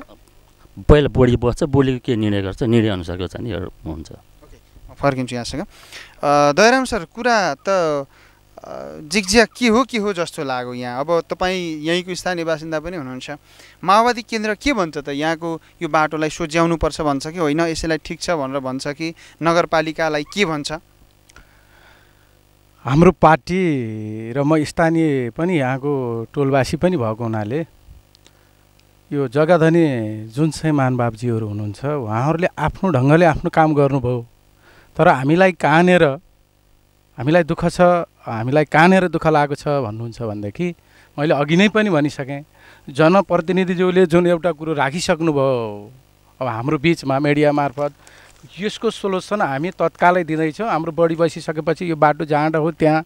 पहिला बोडी बस्छ बोडीको के निर्णय गर्छ निर्णयअनुसारको चाहिँ हुन्छ फर्किन्छु यहाँसँग दयाराम सर कुरा त जिग्ज्या के हो के हो जस्तो लाग्यो यहाँ अब तपाईँ यहीँको स्थानीय बासिन्दा पनि हुनुहुन्छ माओवादी केन्द्र के भन्छ त यहाँको यो बाटोलाई सोझ्याउनुपर्छ भन्छ कि होइन यसैलाई ठिक छ भनेर भन्छ कि नगरपालिकालाई के भन्छ हाम्रो पार्टी र म स्थानीय पनि यहाँको टोलवासी पनि भएको हुनाले यो जग्गाधनी जुन चाहिँ महानुभावजीहरू हुनुहुन्छ उहाँहरूले आफ्नो ढङ्गले आफ्नो काम गर्नुभयो तर हामीलाई कहाँनिर हामीलाई दुःख छ हामीलाई कहाँनिर दुःख लागेको छ भन्नुहुन्छ भनेदेखि मैले अघि नै पनि भनिसकेँ जनप्रतिनिधिज्यूले जुन एउटा कुरो राखिसक्नुभयो अब हाम्रो बिचमा मिडिया मार्फत यसको सोल्युसन हामी तत्कालै दिँदैछौँ हाम्रो बढी बसिसकेपछि यो बाटो जहाँ हो त्यहाँ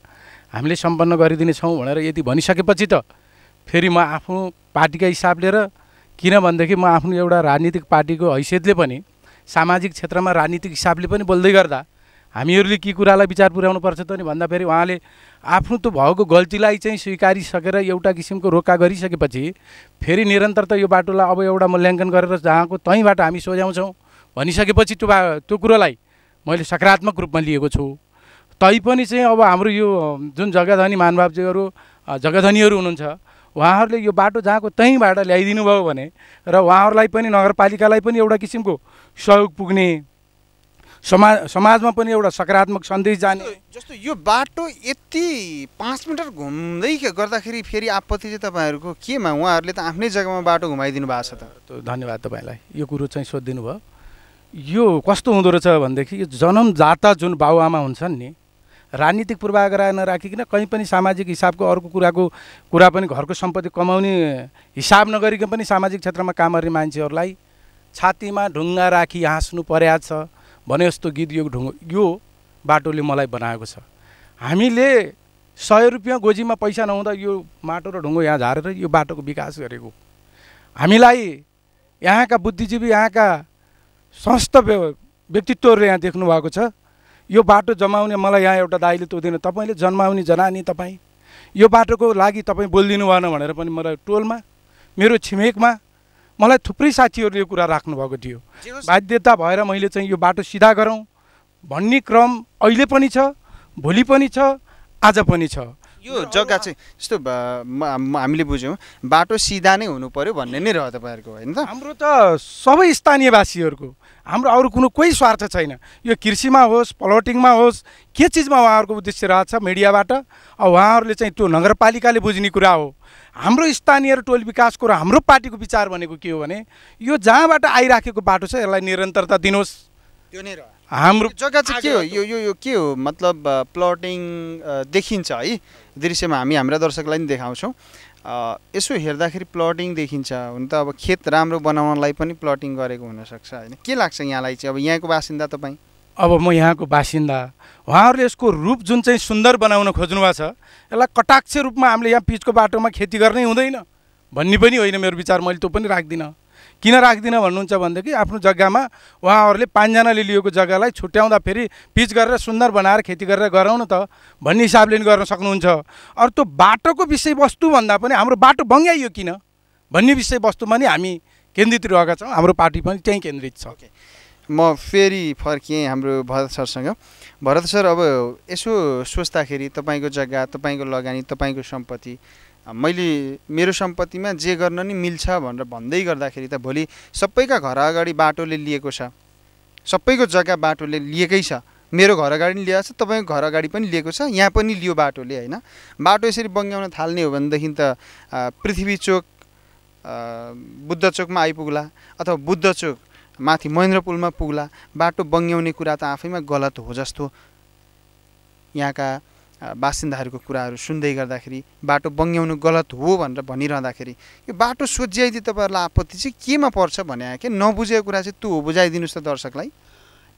हामीले सम्पन्न गरिदिनेछौँ भनेर यदि भनिसकेपछि त फेरि म आफ्नो पार्टीका हिसाबले र किनभनेदेखि म आफ्नो एउटा राजनीतिक पार्टीको हैसियतले पनि सामाजिक क्षेत्रमा राजनीतिक हिसाबले पनि बोल्दै गर्दा हामीहरूले के कुरालाई विचार पुर्याउनु पर्छ त नि भन्दाखेरि उहाँले आफ्नो त भएको गल्तीलाई चाहिँ स्वीकारिसकेर एउटा किसिमको रोका गरिसकेपछि फेरि निरन्तर त यो बाटोलाई अब एउटा मूल्याङ्कन गरेर जहाँको तहीँबाट हामी सोझ्याउँछौँ भनिसकेपछि त्यो बा त्यो कुरोलाई मैले सकारात्मक रूपमा लिएको छु तै पनि चाहिँ अब हाम्रो यो जुन जग्गाधनी महानुभावजीहरू जग्गाधनीहरू हुनुहुन्छ उहाँहरूले यो बाटो जहाँको त्यहीँबाट ल्याइदिनु भयो भने र उहाँहरूलाई पनि नगरपालिकालाई पनि एउटा किसिमको सहयोग पुग्ने समाज समाजमा पनि एउटा सकारात्मक सन्देश जाने जस्तो यो बाटो यति पाँच मिटर घुम्दै गर्दाखेरि फेरि आपत्ति चाहिँ तपाईँहरूको केमा उहाँहरूले त आफ्नै जग्गामा बाटो घुमाइदिनु भएको छ त धन्यवाद तपाईँलाई यो कुरो चाहिँ सोधिदिनु भयो यो कस्तो हुँदो रहेछ भनेदेखि यो जाता जुन बाबुआमा हुन्छन् नि राजनीतिक पूर्वाग्रह नराखिकन कहीँ पनि सामाजिक हिसाबको अर्को कुराको कुरा पनि घरको सम्पत्ति कमाउने हिसाब नगरिकन पनि सामाजिक क्षेत्रमा काम गर्ने मान्छेहरूलाई छातीमा ढुङ्गा राखी हाँस्नु परेको छ भने जस्तो गीत यो ढुङ्गो यो बाटोले मलाई बनाएको छ हामीले सय रुपियाँ गोजीमा पैसा नहुँदा यो माटो र ढुङ्गो यहाँ झारेर यो बाटोको विकास गरेको हामीलाई यहाँका बुद्धिजीवी यहाँका संस्थ व्यक्तित्वहरूले यहाँ देख्नुभएको छ यो बाटो जमाउने मलाई यहाँ एउटा दाइले तोदिनु तपाईँले जन्माउने जनानी तपाईँ यो बाटोको लागि तपाईँ बोलिदिनु भएन भनेर पनि मलाई टोलमा मेरो छिमेकमा मलाई थुप्रै साथीहरूले यो कुरा राख्नुभएको थियो बाध्यता भएर मैले चाहिँ यो बाटो सिधा गरौँ भन्ने क्रम अहिले पनि छ भोलि पनि छ आज पनि छ यो जग्गा चाहिँ यस्तो हामीले बुझ्यौँ बाटो सिधा नै हुनु पऱ्यो भन्ने नै रह्यो तपाईँहरूको होइन त हाम्रो त सबै स्थानीयवासीहरूको हाम्रो अरू कुनै कोही स्वार्थ छैन यो कृषिमा होस् प्लटिङमा होस् के चिजमा उहाँहरूको उद्देश्य रहेछ मिडियाबाट अब उहाँहरूले चाहिँ त्यो नगरपालिकाले बुझ्ने कुरा हो हाम्रो स्थानीय र टोल विकासको र हाम्रो पार्टीको विचार भनेको के हो भने यो जहाँबाट आइराखेको बाटो छ यसलाई निरन्तरता दिनुहोस् त्यो नै हाम्रो जग्गा चाहिँ के हो यो यो यो के हो मतलब प्लटिङ देखिन्छ है दृश्यमा हामी हाम्रा दर्शकलाई पनि देखाउँछौँ यसो हेर्दाखेरि प्लटिङ देखिन्छ हुन त अब खेत राम्रो बनाउनलाई पनि प्लटिङ गरेको हुनसक्छ होइन के लाग्छ यहाँलाई चाहिँ अब यहाँको बासिन्दा तपाईँ अब म यहाँको बासिन्दा उहाँहरूले यसको रूप जुन चाहिँ सुन्दर बनाउन खोज्नु भएको छ यसलाई कटाक्ष रूपमा हामीले यहाँ पिचको बाटोमा खेती गर्नै हुँदैन भन्ने पनि होइन मेरो विचार मैले त्यो पनि राख्दिनँ किन राख्दिनँ भन्नुहुन्छ भनेदेखि आफ्नो जग्गामा उहाँहरूले पाँचजनाले लिएको जग्गालाई छुट्याउँदा फेरि पिच गरेर सुन्दर बनाएर खेती गरेर गराउनु त भन्ने हिसाबले नि गर्न सक्नुहुन्छ अरू त्यो बाटोको विषयवस्तु भन्दा पनि हाम्रो बाटो बङ्ग्याइयो किन भन्ने विषयवस्तुमा नि हामी केन्द्रित रहेका छौँ हाम्रो पार्टी पनि त्यहीँ केन्द्रित छ कि म फेरि फर्किएँ हाम्रो भरत सरसँग भरत सर अब यसो सोच्दाखेरि तपाईँको जग्गा तपाईँको लगानी तपाईँको सम्पत्ति मैले मेरो सम्पत्तिमा जे गर्न नि मिल्छ भनेर भन्दै गर्दाखेरि त भोलि सबैका घर अगाडि बाटोले लिएको छ सबैको जग्गा बाटोले लिएकै छ मेरो घर अगाडि पनि लिएको छ तपाईँको घर अगाडि पनि लिएको छ यहाँ पनि लियो बाटोले होइन बाटो यसरी बङ्ग्याउन थाल्ने हो भनेदेखि त पृथ्वी चोक बुद्ध चोकमा आइपुग्ला अथवा बुद्ध चोक माथि महेन्द्र पुलमा पुग्ला बाटो बङ्ग्याउने कुरा त आफैमा गलत हो जस्तो यहाँका बासिन्दाहरूको कुराहरू सुन्दै गर्दाखेरि बाटो बङ्ग्याउनु गलत हो भनेर भनिरहँदाखेरि यो बाटो सोझ्याइदिए तपाईँहरूलाई आपत्ति चाहिँ केमा पर्छ भने के नबुझेको कुरा चाहिँ त्यो हो बुझाइदिनुहोस् त दर्शकलाई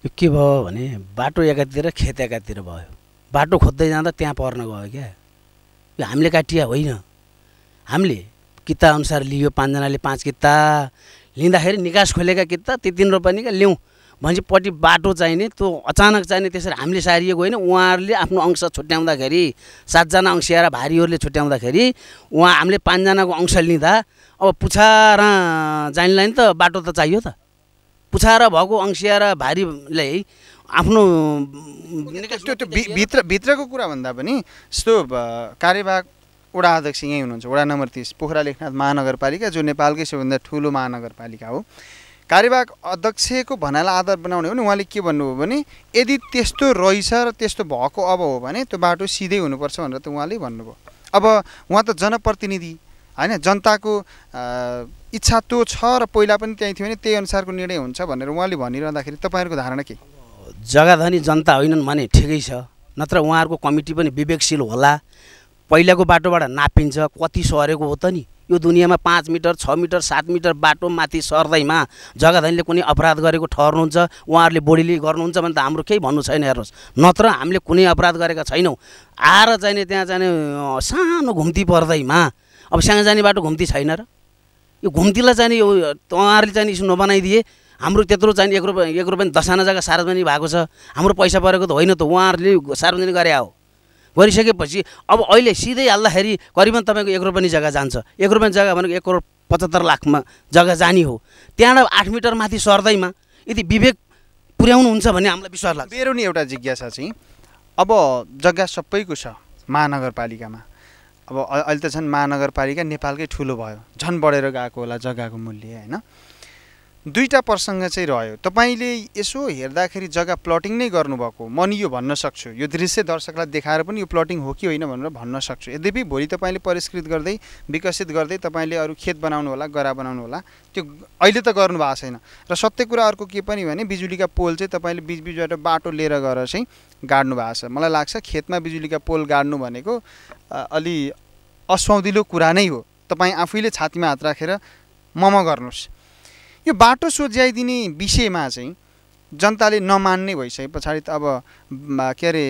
यो के भयो भने बाटो एकातिर खेत एकातिर भयो बाटो खोज्दै जाँदा त्यहाँ पर्न गयो क्या यो हामीले काटिया होइन हामीले किताअनुसार लियो पाँचजनाले पाँच किता लिँदाखेरि निकास खोलेका किता त्यति निका ल्याउँ भनेपट्टि बाटो चाहिने त्यो अचानक चाहिने त्यसरी हामीले सारिएको होइन उहाँहरूले आफ्नो अंश छुट्याउँदाखेरि सातजना अंशिएर भारीहरूले छुट्याउँदाखेरि उहाँ हामीले पाँचजनाको अंश लिँदा अब पुछार जानेलाई नि त बाटो त चाहियो त पुछारा भएको अंशिएर भारीले आफ्नो त्यो त्यो भित्र भित्रको कुरा भन्दा पनि जस्तो कार्यवाहक वडा अध्यक्ष यहीँ हुनुहुन्छ वडा नम्बर तिस पोखरा लेखनाथ महानगरपालिका जो नेपालकै सबैभन्दा ठुलो महानगरपालिका हो कार्यवाहक अध्यक्षको भनाइलाई आधार बनाउने हो भने उहाँले के भन्नुभयो भने यदि त्यस्तो रहेछ र त्यस्तो भएको अब हो भने त्यो बाटो सिधै हुनुपर्छ भनेर त उहाँले भन्नुभयो अब उहाँ त जनप्रतिनिधि होइन जनताको इच्छा त्यो छ र पहिला पनि त्यहीँ थियो भने त्यही अनुसारको निर्णय हुन्छ भनेर उहाँले भनिरहँदाखेरि तपाईँहरूको धारणा के जग्गाधनी जनता होइनन् भने ठिकै छ नत्र उहाँहरूको कमिटी पनि विवेकशील होला पहिलाको बाटोबाट नापिन्छ कति सरेको हो त नि यो दुनियाँमा पाँच मिटर छ मिटर सात मिटर बाटो माथि सर्दैमा जग्गाधनीले कुनै अपराध गरेको ठहरनुहुन्छ उहाँहरूले बोडीले गर्नुहुन्छ भने त हाम्रो केही भन्नु छैन हेर्नुहोस् नत्र हामीले कुनै अपराध गरेका छैनौँ आएर चाहिने त्यहाँ जाने सानो घुम्ती पर्दैमा अब सानो जाने बाटो घुम्ती छैन र यो घुम्तीलाई चाहिँ यो उहाँहरूले चाहिँ इस्यु नबनाइदिए हाम्रो त्यत्रो चाहिँ एक रुपियाँ एक रुपियाँ दसजना जग्गा सार्वजनिक भएको छ हाम्रो पैसा परेको त होइन त उहाँहरूले सार्वजनिक गरे हो गरिसकेपछि अब अहिले सिधै हाल्दाखेरि करिबन तपाईँको एक रोपनी जग्गा जान्छ एक रोपनी जग्गा भनेको एक करोड पचहत्तर लाखमा जग्गा जाने हो त्यहाँबाट आठ मिटर माथि सर्दैमा यदि विवेक पुर्याउनुहुन्छ भन्ने हामीलाई विश्वास लाग्छ मेरो नि एउटा जिज्ञासा चाहिँ अब जग्गा सबैको छ महानगरपालिकामा अब अहिले त झन् महानगरपालिका नेपालकै ठुलो भयो झन् बढेर गएको होला जग्गाको मूल्य होइन दुईवटा प्रसङ्ग चाहिँ रह्यो तपाईँले यसो हेर्दाखेरि जग्गा प्लटिङ नै गर्नुभएको म नि यो भन्न सक्छु यो दृश्य दर्शकलाई देखाएर पनि यो प्लटिङ हो कि होइन भनेर भन्न सक्छु यद्यपि भोलि तपाईँले परिष्कृत गर्दै विकसित गर्दै तपाईँले अरू खेत बनाउनु होला गरा बनाउनु होला त्यो अहिले त गर्नु भएको छैन र सत्य कुरा अर्को के पनि भने बिजुलीका पोल चाहिँ तपाईँले बिचबिचबाट बाटो लिएर गएर चाहिँ गाड्नु भएको छ मलाई लाग्छ खेतमा बिजुलीका पोल गाड्नु भनेको अलि अस्वादिलो कुरा नै हो तपाईँ आफैले छातीमा हात राखेर मम गर्नुहोस् यो बाटो सोझ्याइदिने विषयमा चाहिँ जनताले नमान्ने भइसके पछाडि त अब के अरे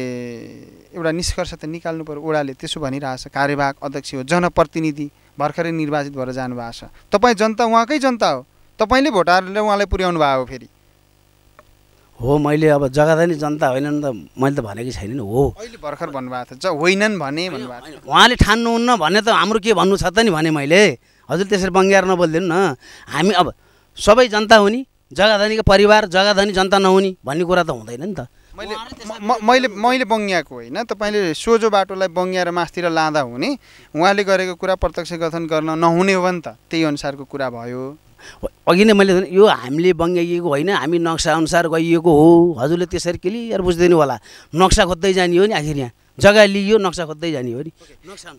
एउटा निष्कर्ष त निकाल्नु पऱ्यो ओडाले त्यसो भनिरहेछ कार्यवाहक अध्यक्ष हो जनप्रतिनिधि भर्खरै निर्वाचित भएर जानुभएको छ तपाईँ जनता उहाँकै जनता हो तपाईँले भोट हालेर उहाँलाई पुर्याउनु भएको हो फेरि हो मैले अब जग्गा जग्गाधनी जनता होइन नि त मैले त भनेकै छैन नि हो अहिले भर्खर भन्नुभएको छ होइनन् भने भन्नुभएको उहाँले ठान्नुहुन्न भने त हाम्रो के भन्नु छ त नि भने मैले हजुर त्यसरी बङ्ग्यार नबोलिदिनु न हामी अब सबै जनता हुने जग्गाधनीको परिवार जग्गाधनी जनता नहुने भन्ने कुरा त हुँदैन नि त मैले मैले मैले बङ्ग्याएको होइन तपाईँले सोझो बाटोलाई बङ्ग्याएर मासतिर लाँदा हुने उहाँले गरेको कुरा प्रत्यक्ष कथन गर्न नहुने हो नि त त्यही अनुसारको कुरा भयो अघि नै मैले यो हामीले बङ्ग्याइएको होइन हामी नक्साअनुसार गइएको हो हजुरले त्यसरी क्लियर बुझ्दैन होला नक्सा खोज्दै जाने हो नि आखिर यहाँ जग्गा लियो नक्सा खोज्दै जाने हो नि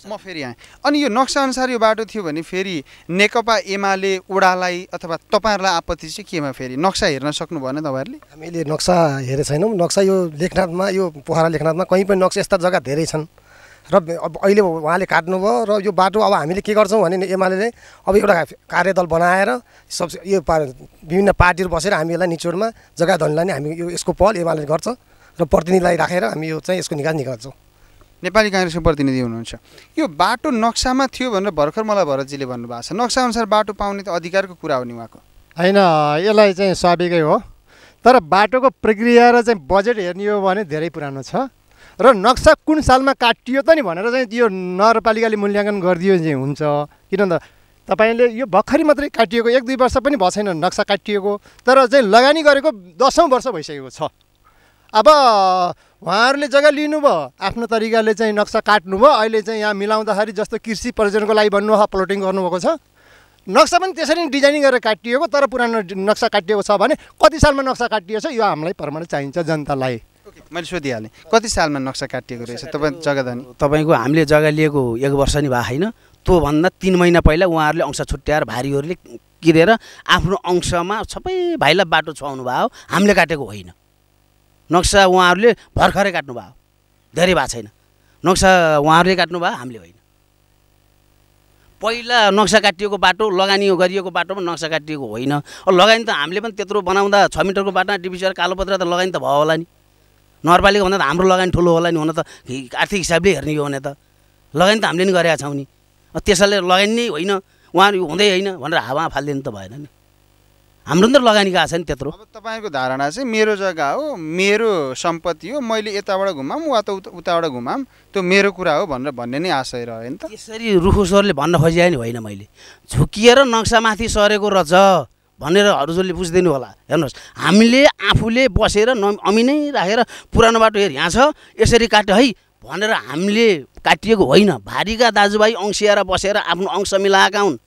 म फेरि यहाँ अनि यो नक्साअनुसार यो बाटो थियो भने फेरि नेकपा एमाले ओडालाई अथवा तपाईँहरूलाई आपत्ति चाहिँ केमा फेरि नक्सा हेर्न सक्नु भएन तपाईँहरूले हामीले नक्सा हेरेको छैनौँ नक्सा यो लेखनाथमा यो पोखरा लेखनाथमा कहीँ पनि नक्सा यस्ता जग्गा धेरै छन् र अब अहिले उहाँले काट्नुभयो र यो बाटो अब हामीले के गर्छौँ भने एमाले अब एउटा कार्यदल बनाएर सब यो पा विभिन्न पार्टीहरू बसेर हामी यसलाई निचोडमा जग्गा धनीलाई नै हामी यो यसको पहल एमाले गर्छ र प्रतिनिधिलाई राखेर हामी यो चाहिँ यसको निकास निकाल्छौँ नेपाली काङ्ग्रेसको प्रतिनिधि हुनुहुन्छ यो बाटो नक्सामा थियो भनेर भर्खर मलाई भरतजीले भन्नुभएको छ नक्साअनुसार बाटो पाउने त अधिकारको कुरा हो नि उहाँको होइन यसलाई चाहिँ स्वाभाविकै हो तर बाटोको प्रक्रिया र चाहिँ बजेट हेर्ने हो भने धेरै पुरानो छ र नक्सा कुन सालमा काटियो त नि भनेर चाहिँ यो नगरपालिकाले मूल्याङ्कन गरिदियो चाहिँ हुन्छ किन त तपाईँले यो भर्खरै मात्रै काटिएको एक दुई वर्ष पनि भएको छैन नक्सा काटिएको तर चाहिँ लगानी गरेको दसौँ वर्ष भइसकेको छ अब उहाँहरूले जग्गा लिनुभयो आफ्नो तरिकाले चाहिँ नक्सा काट्नुभयो अहिले चाहिँ यहाँ मिलाउँदाखेरि जस्तो कृषि प्रयोजनको लागि भन्नुभयो प्लोटिङ गर्नुभएको छ नक्सा पनि त्यसरी नै डिजाइनिङ गरेर काटिएको तर पुरानो नक्सा काटिएको छ भने कति सालमा नक्सा काटिएको छ यो हामीलाई प्रमाण चाहिन्छ जनतालाई मैले सोधिहालेँ कति सालमा नक्सा काटिएको रहेछ तपाईँ धनी तपाईँको हामीले जग्गा लिएको एक वर्ष नि भएको होइन त्योभन्दा तिन महिना पहिला उहाँहरूले अंश छुट्याएर भारीहरूले किरेर आफ्नो अंशमा सबै भाइलाई बाटो छुवाउनु भयो हामीले काटेको होइन नक्सा उहाँहरूले भर्खरै काट्नु भयो धेरै भएको छैन नक्सा उहाँहरूले काट्नु भयो हामीले होइन पहिला नक्सा काटिएको बाटो लगानी गरिएको बाटोमा नक्सा काटिएको होइन लगानी त हामीले पनि त्यत्रो बनाउँदा छ मिटरको बाटोमा डिबिचर कालोपत्र त लगानी त भयो होला नि नगरपालिका भन्दा त हाम्रो लगानी ठुलो होला नि हुन त आर्थिक हिसाबले हेर्ने हो भने त लगानी त हामीले नि गरेका छौँ नि त्यसैले लगानी नै होइन उहाँ हुँदै होइन भनेर हावा फालिदिनु त भएन नि हाम्रो नि त लगानी गएको छ नि त्यत्रो अब तपाईँको धारणा चाहिँ मेरो जग्गा हो मेरो सम्पत्ति हो मैले यताबाट घुमाम वा त उताबाट घुमाम त्यो मेरो कुरा हो भनेर भन्ने नै आशय रह्यो नि त यसरी रुखु स्वरले भन्न खोजिया नि होइन मैले झुकिएर नक्सामाथि सरेको रज भनेर हजुरले बुझिदिनु होला हेर्नुहोस् हामीले आफूले बसेर न अमिनै राखेर पुरानो बाटो हेर यहाँ छ यसरी काट्यो है भनेर हामीले काटिएको होइन भारीका दाजुभाइ अङ्सिएर बसेर आफ्नो अंश मिलाएका हुन्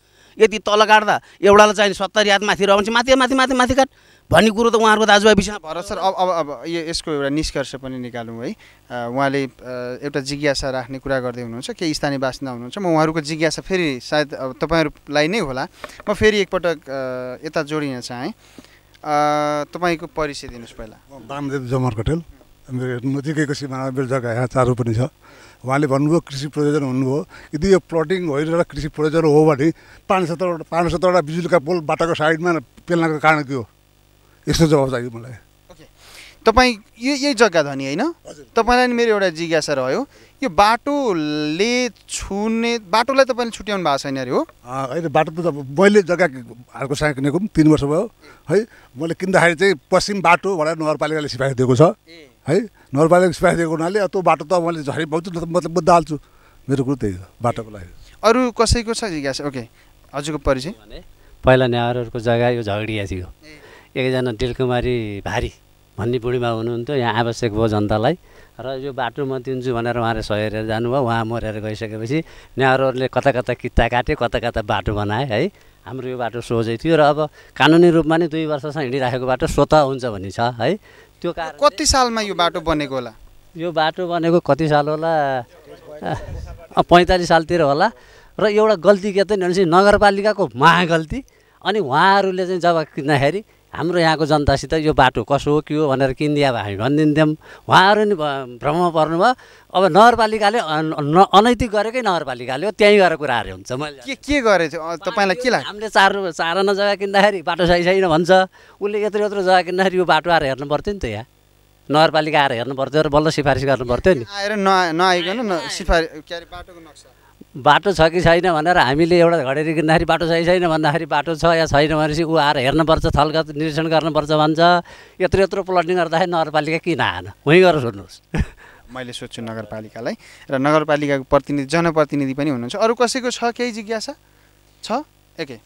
यति तल काट्दा एउटालाई चाहिँ सत्तरी हात माथि रहन्छ माथि माथि माथि माथि काट भन्ने कुरो त उहाँहरूको दाजुभाइ विषयमा भर सर अब अब अब यो यसको एउटा निष्कर्ष पनि निकालौँ है उहाँले एउटा जिज्ञासा राख्ने कुरा गर्दै हुनुहुन्छ केही स्थानीय बासिन्दा हुनुहुन्छ म उहाँहरूको जिज्ञासा फेरि सायद अब तपाईँहरूलाई नै होला म फेरि एकपटक यता जोडिन चाहेँ तपाईँको परिचय दिनुहोस् पहिला बामदेव जमर कटेल मेरो नजिकैको सिमाना मेरो जग्गा यहाँ चारो पनि छ उहाँले भन्नुभयो कृषि प्रयोजन हुनुभयो यदि यो प्लटिङ होइन कृषि प्रयोजन हो भने पाँच सत्रवटा पाँच सत्रवटा बिजुलीका पोल बाटाको साइडमा पेल्नको कारण के हो यस्तो जवाब चाहियो मलाई तपाईँ यो यही जग्गा धनी होइन तपाईँलाई नि मेरो एउटा जिज्ञासा रह्यो यो बाटोले छुने बाटोलाई तपाईँले छुट्याउनु भएको छैन अरे हो होइन बाटो त मैले जग्गा हालको साग किनेको पनि तिन वर्ष भयो है मैले किन्दाखेरि चाहिँ पश्चिम बाटो भनेर नगरपालिकाले सिफारिस दिएको छ है नगरपालिकाले सिफारिस दिएको हुनाले त्यो बाटो त मैले झरी पाउँछु न मतलब म दाल्छु मेरो कुरो त्यही हो बाटोको लागि अरू कसैको छ जिज्ञासा ओके हजुरको परिचय पहिला नेहरूको जग्गा यो झगडिया थियो एकजना दिलकुमारी भारी भन्ने बुढीमा हुनुहुन्थ्यो यहाँ आवश्यक भयो जनतालाई र यो बाटो म दिन्छु भनेर उहाँले सहेर जानुभयो उहाँ मरेर गइसकेपछि नेहरूले कता कता किता काट्यो कता कता बाटो बनाए है हाम्रो यो बाटो सोझै थियो र अब कानुनी रूपमा नै दुई वर्षसम्म हिँडिराखेको बाटो स्वत हुन्छ भन्ने छ है त्यो कारण कति सालमा यो बाटो बनेको होला यो बाटो बनेको कति साल होला पैँतालिस सालतिर होला र एउटा गल्ती के त नगरपालिकाको महागल्ती अनि उहाँहरूले चाहिँ जब किन्दाखेरि हाम्रो यहाँको जनतासित यो बाटो कसो हो के हो भनेर अब हामी भनिदिन्थ्यौँ उहाँहरू नि भ्रममा पर्नुभयो अब नगरपालिकाले अनैतिक गरेकै नगरपालिकाले हो त्यहीँ गएर कुराहरू हुन्छ मैले के के गरेछ तपाईँलाई के लाग्छ हामीले चार चारआना जग्गा किन्दाखेरि बाटो सही छैन भन्छ उसले यत्रो यत्रो जग्गा किन्दाखेरि यो बाटो आएर हेर्नु पर्थ्यो नि त यहाँ नगरपालिका आएर हेर्नु पर्थ्यो र बल्ल सिफारिस गर्नु पर्थ्यो नि आएर नआइकन सिफारिस बाटोको नक्सा बाटो छ कि छैन भनेर हामीले एउटा घडेरी किन्दाखेरि बाटो छ कि छैन भन्दाखेरि बाटो छ या छैन भनेपछि ऊ आएर हेर्नुपर्छ थलगत निरीक्षण गर्नुपर्छ भन्छ यत्रो यत्रो प्लटिङ गर्दाखेरि नगरपालिका किन आएन उहीँ गरेर सोध्नुहोस् मैले सोध्छु नगरपालिकालाई र नगरपालिकाको प्रतिनिधि जनप्रतिनिधि पनि हुनुहुन्छ अरू कसैको छ केही जिज्ञासा छ एकै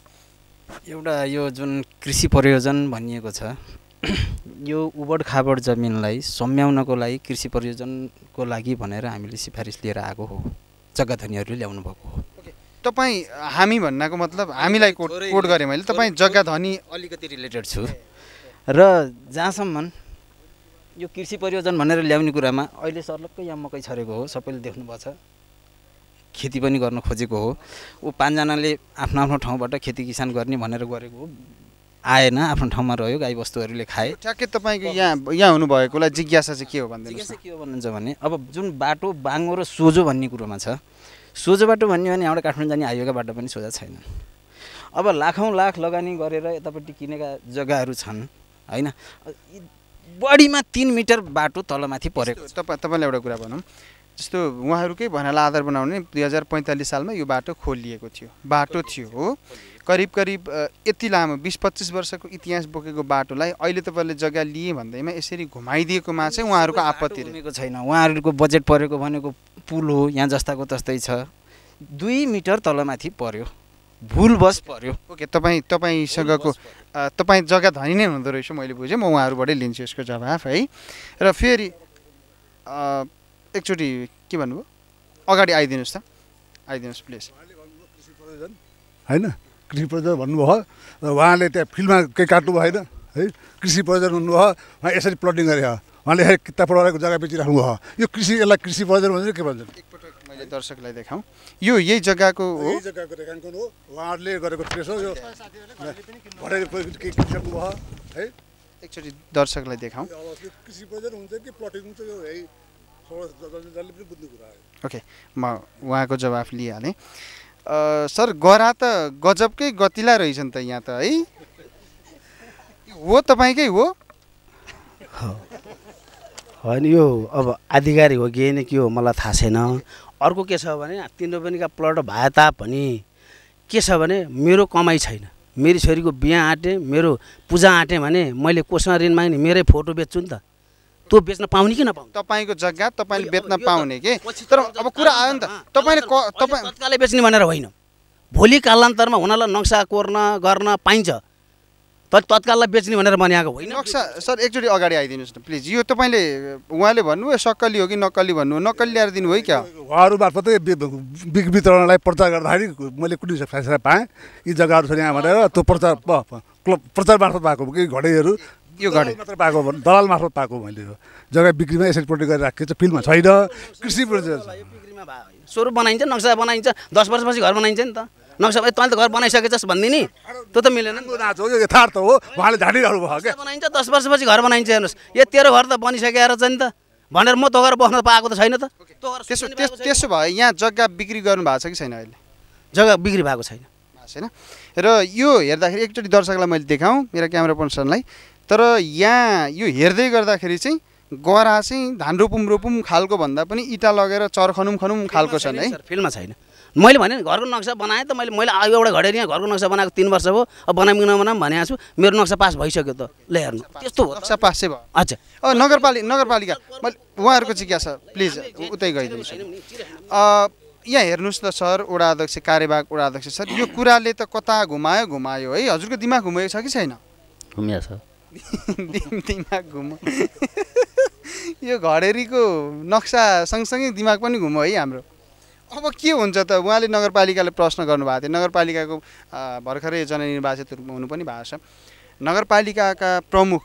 एउटा यो जुन कृषि प्रयोजन भनिएको छ यो उबड खाबड जमिनलाई सम्याउनको लागि कृषि प्रयोजनको लागि भनेर हामीले सिफारिस लिएर आएको हो जग्गा जग्गाधनीहरूले ल्याउनु भएको हो तपाईँ हामी भन्नाको मतलब हामीलाई कोट कोट गरेँ मैले तपाईँ जग्गा धनी अलिकति रिलेटेड छु र जहाँसम्म यो कृषि परियोजन भनेर ल्याउने कुरामा अहिले सर्लक्कै यहाँ मकै छरेको हो सबैले देख्नुभएको छ खेती पनि गर्न खोजेको हो ऊ पाँचजनाले आफ्नो आफ्नो ठाउँबाट खेती किसान गर्ने भनेर गरेको हो आएन आफ्नो ठाउँमा रह्यो गाईबस्तुहरूले खाए ठ्याक्कै तपाईँको यहाँ यहाँ हुनुभएकोलाई जिज्ञासा चाहिँ के हो भन्दा जिज्ञासा के हो भन्नुहुन्छ भने अब जुन बाटो बाङ्गो र सोझो भन्ने कुरोमा छ सोझो बाटो भन्यो भने यहाँबाट काठमाडौँ जाने हाइवेका बाटो पनि सोझा छैन अब लाखौँ लाख लगानी गरेर यतापट्टि किनेका जग्गाहरू छन् होइन बढीमा तिन मिटर बाटो तलमाथि परेको तपाईँ तपाईँलाई एउटा कुरा भनौँ जस्तो उहाँहरूकै भनालाई आधार बनाउने दुई हजार पैँतालिस सालमा यो बाटो खोलिएको थियो बाटो थियो हो करिब करिब यति लामो बिस पच्चिस वर्षको इतिहास बोकेको बाटोलाई अहिले तपाईँले जग्गा लिए भन्दैमा यसरी घुमाइदिएकोमा चाहिँ उहाँहरूको आपत्ति रहेको छैन उहाँहरूको बजेट परेको भनेको पुल हो यहाँ जस्ताको तस्तै छ दुई मिटर तलमाथि पर्यो भुल बस पर्यो ओके तपाईँ तपाईँसँगको तपाईँ जग्गा धनी नै हुँदो रहेछ मैले बुझेँ म उहाँहरूबाटै लिन्छु यसको जवाफ है र फेरि एकचोटि के भन्नुभयो अगाडि आइदिनुहोस् त आइदिनुहोस् प्लिज होइन कृषि प्रजन भन्नुभयो र उहाँले त्यहाँ फिल्डमा केही काट्नु भएन है कृषि प्रजन भन्नुभयो उहाँ यसरी प्लटिङ गरे उहाँले किताब पढाएको जग्गा बेचिराख्नु भयो यो कृषि यसलाई कृषि प्रजन भन्छ के भन्छ एकपटक मैले दर्शकलाई देखाउँ यो यही जग्गाको हो जग्गाको रेखाङ्कन हो उहाँहरूले गरेको प्रेस हो यो भयो है एकचोटि दर्शकलाई देखाउँ कृषि प्रजन हुन्छ कि प्लटिङ हुन्छ यो है ओके म उहाँको जवाफ लिइहालेँ सर गरा त गजबकै गतिला रहेछन् त यहाँ त है हो तपाईँकै हो होइन यो अब आधिकारिक हो कि होइन के हो मलाई थाहा छैन अर्को के छ भने पनि पनिका प्लट भए तापनि के छ भने मेरो कमाइ छैन मेरो छोरीको बिहा आँटेँ मेरो पूजा आँटेँ भने मैले कोसँग ऋण माग्ने मेरै फोटो बेच्छु नि त त्यो बेच्न पाउने कि नपाउने तपाईँको जग्गा तपाईँले बेच्न पाउने कि तर अब कुरा आयो नि त तपाईँले तपाईँ तत्कालै बेच्ने भनेर होइन भोलि कालान्तरमा हुनलाई नक्सा कोर्न गर्न पाइन्छ तर तत्काललाई बेच्ने भनेर बनाएको होइन नक्सा सर एकचोटि अगाडि आइदिनुहोस् न प्लिज यो तपाईँले उहाँले भन्नुभयो सक्कली हो कि नक्कली भन्नु नक्कली ल्याएर दिनु है क्या उहाँहरू मार्फतै बिक वितरणलाई प्रचार गर्दाखेरि मैले कुनै फैसला पाएँ यी जग्गाहरू छ यहाँ भनेर त्यो प्रचार प्रचार मार्फत भएको कि घडेहरू यो गरेँ मात्र पाएको दलाल मार्फत पाएको मैले यो जग्गा बिक्रीमा प्रोटेक्ट गरेर राखेको छ फिल्डमा छैन कृषि स्वरूप बनाइन्छ नक्सा बनाइन्छ दस वर्षपछि घर बनाइन्छ नि त नक्सा तैँले त घर बनाइसकेछस् नि त्यो त मिलेन यथार्थ हो उहाँले झाडिरहनु भयो क्या बनाइन्छ दस वर्षपछि घर बनाइन्छ हेर्नुहोस् यो तेरो घर त बनिसकेर चाहिँ नि त भनेर म तँ घर बस्न पाएको त छैन त त्यसो त्यसो भयो यहाँ जग्गा बिक्री गर्नु भएको छ कि छैन अहिले जग्गा बिक्री भएको छैन छैन र यो हेर्दाखेरि एकचोटि दर्शकलाई मैले देखाउँ मेरो क्यामरा पर्सनलाई तर यहाँ यो हेर्दै गर्दाखेरि चाहिँ गरा चाहिँ धान रोपुम रोपुम खालको भन्दा पनि इँटा लगेर चर्खनुम खनुम खालको छन् है फिल्डमा छैन मैले भने घरको नक्सा बनाएँ त मैले मैले एउटा घडेर यहाँ घरको नक्सा बनाएको तिन वर्ष भयो अब बनाउँ नबनाउँ भनेको छु मेरो नक्सा पास भइसक्यो त ल हेर्नु त्यस्तो हो नक्सा पास चाहिँ भयो अच्छा नगरपालिका नगरपालिका मैले उहाँहरूको जिज्ञासा प्लिज उतै गइदिनुहोस् यहाँ हेर्नुहोस् न सर वडा अध्यक्ष कार्यवाहक वडा अध्यक्ष सर यो कुराले त कता घुमायो घुमायो है हजुरको दिमाग घुमेको छ कि छैन घुमिया छ दिमाग घुम यो घडेरीको नक्सा सँगसँगै दिमाग पनि घुम है हाम्रो अब के हुन्छ त उहाँले नगरपालिकाले प्रश्न गर्नुभएको थियो नगरपालिकाको भर्खरै जननिर्वाचित हुनु पनि भएको छ नगरपालिकाका प्रमुख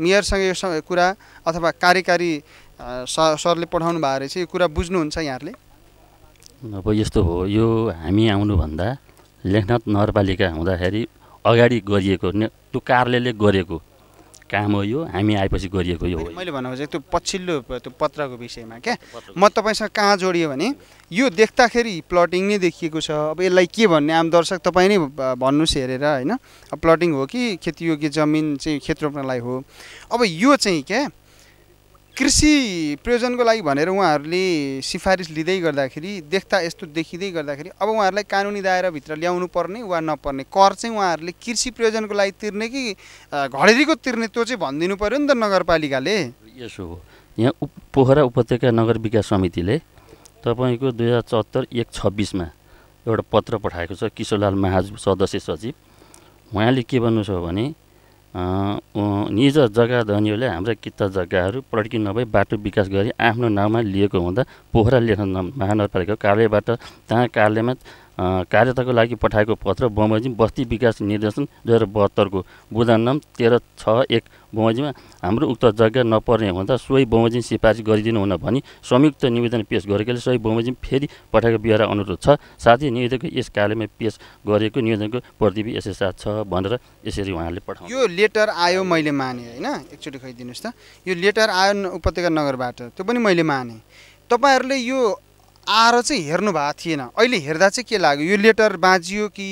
मेयरसँग यो कुरा अथवा कार्यकारी सरले पठाउनु भएको रहेछ यो कुरा बुझ्नुहुन्छ यहाँहरूले अब यस्तो हो यो हामी आउनुभन्दा लेखनाथ नगरपालिका हुँदाखेरि अगाडि गरिएको त्यो कार्यालयले गरेको काम हो यो हामी आएपछि गरिएको यो मैले भन्नु खोजेको त्यो पछिल्लो त्यो पत्रको विषयमा क्या म तपाईँसँग कहाँ जोडियो भने यो देख्दाखेरि प्लटिङ नै देखिएको छ अब यसलाई के भन्ने आम दर्शक तपाईँ नै भन्नुहोस् हेरेर होइन प्लटिङ हो कि खेतीयोग्य जमिन चाहिँ खेत रोप्नलाई हो अब यो चाहिँ क्या कृषि प्रयोजनको लागि भनेर उहाँहरूले सिफारिस लिँदै गर्दाखेरि देख्दा यस्तो देखिँदै गर्दाखेरि अब उहाँहरूलाई कानुनी दायराभित्र ल्याउनु पर्ने वा नपर्ने कर चाहिँ उहाँहरूले कृषि प्रयोजनको लागि तिर्ने कि घडेरीको तिर्ने त्यो चाहिँ भनिदिनु पऱ्यो नि त नगरपालिकाले यसो हो यहाँ उप पोखरा उपत्यका नगर विकास समितिले तपाईँको दुई हजार चौहत्तर एक छब्बिसमा एउटा पत्र पठाएको छ किशोरलाल महाज सदस्य सचिव उहाँले के भन्नु छ भने निज जग्गा धनीहरूले हाम्रा किता जग्गाहरू प्रड्किन नभई बाटो विकास गरी आफ्नो नाउँमा लिएको हुँदा पोखरा लेखन महानगरपालिका कार्यालयबाट त्यहाँ कार्यालयमा कार्यताको लागि पठाएको पत्र बमोजिम बस्ती विकास निर्देशन दुई हजार बहत्तरको बुधान तेह्र छ एक बमोजिममा हाम्रो उक्त जग्गा नपर्ने हुँदा सोही बमोजिम सिफारिस गरिदिनु हुन भनी संयुक्त निवेदन पेस गरेकाले सोही बमोजिम फेरि पठाएको बिहार अनुरोध छ साथै निवेदनको यस कार्यालयमा पेस गरेको निवेदनको प्रतिवि यसै साथ छ भनेर यसरी उहाँले पठाउनु यो लेटर आयो मैले माने होइन एकचोटि खोइदिनुहोस् त यो लेटर आयो उपत्यका नगरबाट त्यो पनि मैले माने तपाईँहरूले यो आएर चाहिँ हेर्नु भएको थिएन अहिले हेर्दा चाहिँ के लाग्यो यो लेटर बाँचियो कि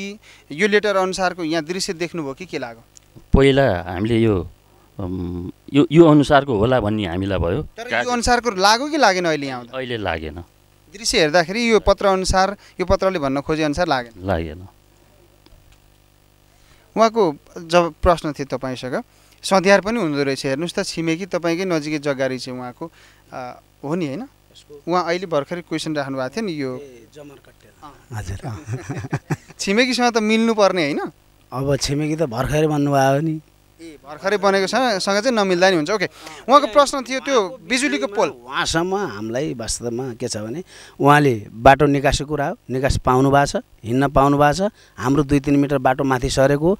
यो लेटर अनुसारको यहाँ दृश्य देख्नुभयो कि के लाग्यो पहिला हामीले यो यो यो अनुसारको होला भन्ने हामीलाई भयो तर यो अनुसारको लाग्यो कि लागेन अहिले यहाँ अहिले लागेन दृश्य हेर्दाखेरि यो पत्र अनुसार यो पत्रले भन्न खोजे अनुसार लागेन लागेन उहाँको जब प्रश्न थियो तपाईँसँग सधियार पनि हुँदो रहेछ हेर्नुहोस् त छिमेकी तपाईँकै नजिकै जग्गा रहेछ उहाँको हो नि होइन उहाँ अहिले भर्खरै क्वेसन राख्नु भएको थियो नि यो हजुर छिमेकीसँग त मिल्नुपर्ने होइन अब छिमेकी त भर्खरै भन्नुभयो नि ए भर्खरै बनेको छ सँग चाहिँ नमिल्दा नि हुन्छ ओके उहाँको प्रश्न थियो त्यो बिजुलीको पोल उहाँसम्म हामीलाई वास्तवमा के छ भने उहाँले बाटो निकासको कुरा हो निकास पाउनु भएको छ हिँड्न पाउनु भएको छ हाम्रो दुई तिन मिटर बाटो माथि सरेको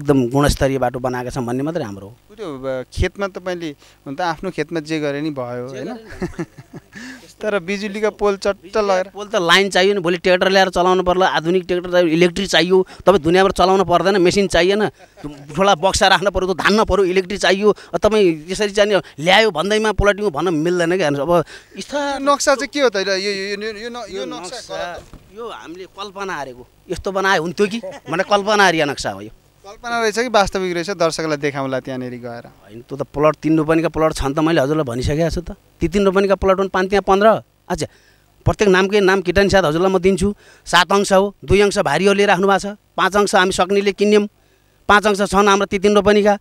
एकदम गुणस्तरीय बाटो बनाएको छ भन्ने मात्रै हाम्रो हो त्यो खेतमा तपाईँले हुन त आफ्नो खेतमा जे गरे नि भयो होइन तर बिजुलीको पोल चट्ट लगाएर पोल त लाइन चाहियो नि भोलि ट्र्याक्टर ल्याएर चलाउनु पर्ला आधुनिक ट्र्याक्टर चाहियो इलेक्ट्रिक चाहियो तपाईँ दुनियाँबाट चलाउनु पर्दैन मेसिन चाहिएन ठुला बक्सा राख्नु पहिला पऱ्यो धान्न पऱ्यो इलेक्ट्रिक चाहियो तपाईँ यसरी चाहिँ ल्यायो भन्दैमा पोलिटिङ भन्न मिल्दैन क्या अब नक्सा चाहिँ के हो त यो नक्सा यो हामीले कल्पना हारेको यस्तो बनायो हुन्थ्यो कि भने कल्पना हारिया नक्सा हो यो कल्पना रहेछ कि वास्तविक रहेछ दर्शकलाई देखाउँला त्यहाँनिर गएर होइन त्यो त प्लट तिन रोपनीका प्लट छन् त मैले हजुरलाई भनिसकेको छु त ती तिन रोपनीका प्लट पनि पाँच त्यहाँ पन्ध्र अच्छा प्रत्येक नामकै नाम किटानी साथ हजुरलाई म दिन्छु सात अंश हो दुई अंश भारीहरूले राख्नु भएको छ पाँच अंश हामी सक्नेले किन्यौँ पाँच अंश छन् हाम्रो ती तिन रोपनीका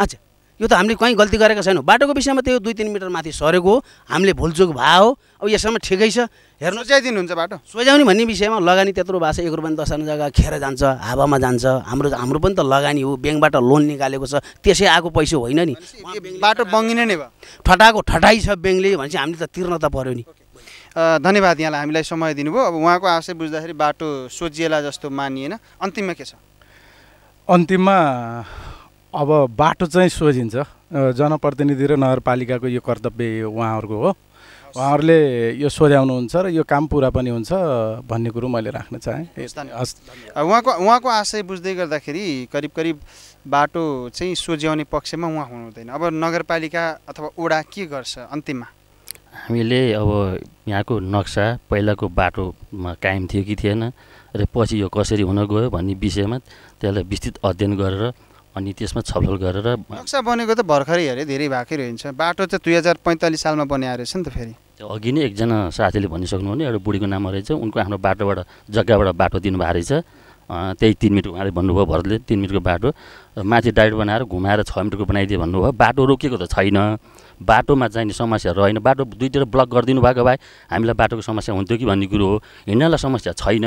अच्छा यो त हामीले कहीँ गल्ती गरेका छैनौँ बाटोको विषयमा त्यो दुई तिन मिटर माथि सरेको हो हामीले भुलचुक हो अब यसमा ठिकै छ हेर्नु चाहिँ दिनुहुन्छ बाटो सोझाउने भन्ने विषयमा लगानी त्यत्रो भएको छ एक रुपियाँ दस हजार जग्गा खेर जान्छ हावामा जान्छ हाम्रो हाम्रो पनि त लगानी हो ब्याङ्कबाट लोन निकालेको छ त्यसै आएको पैसा होइन नि बाटो बङ्गिने नै भयो ठटाएको ठटाइ छ ब्याङ्कले भनेपछि हामीले त तिर्न त पऱ्यो नि धन्यवाद यहाँलाई हामीलाई समय दिनुभयो अब उहाँको आशय बुझ्दाखेरि बाटो सोझिएला जस्तो मानिएन अन्तिममा के छ अन्तिममा अब बाटो चाहिँ सोझिन्छ जनप्रतिनिधि र नगरपालिकाको यो कर्तव्य उहाँहरूको हो उहाँहरूले यो सोध्याउनुहुन्छ र यो काम पुरा पनि हुन्छ भन्ने कुरो मैले राख्न चाहेँ हस् उहाँको उहाँको आशय बुझ्दै गर्दाखेरि करिब करिब बाटो चाहिँ सोझ्याउने पक्षमा उहाँ हुनुहुँदैन अब नगरपालिका अथवा ओडा के गर्छ अन्तिममा हामीले अब यहाँको नक्सा पहिलाको बाटोमा कायम थियो कि थिएन र पछि यो कसरी हुन गयो भन्ने विषयमा त्यसलाई विस्तृत अध्ययन गरेर अनि त्यसमा छलफल गरेर नक्सा बनेको त भर्खरै हेरेँ धेरै भएकै रहन्छ बाटो चाहिँ दुई हजार पैँतालिस सालमा बनाएर रहेछ नि त फेरि अघि नै एकजना साथीले भनिसक्नु भने एउटा बुढीको नाम रहेछ उनको आफ्नो बाटोबाट जग्गाबाट बाटो दिनुभएको रहेछ त्यही तिन मिटर उहाँले भन्नुभयो भरतले तिन मिटरको बाटो माथि डाइट बनाएर घुमाएर छ मिटरको बनाइदियो भन्नुभयो बाटो रोकिएको त छैन बाटोमा जाने समस्या रहेन बाटो दुईतिर ब्लक गरिदिनु भएको भए हामीलाई बाटोको समस्या हुन्थ्यो कि भन्ने कुरो हो हिँड्नलाई समस्या छैन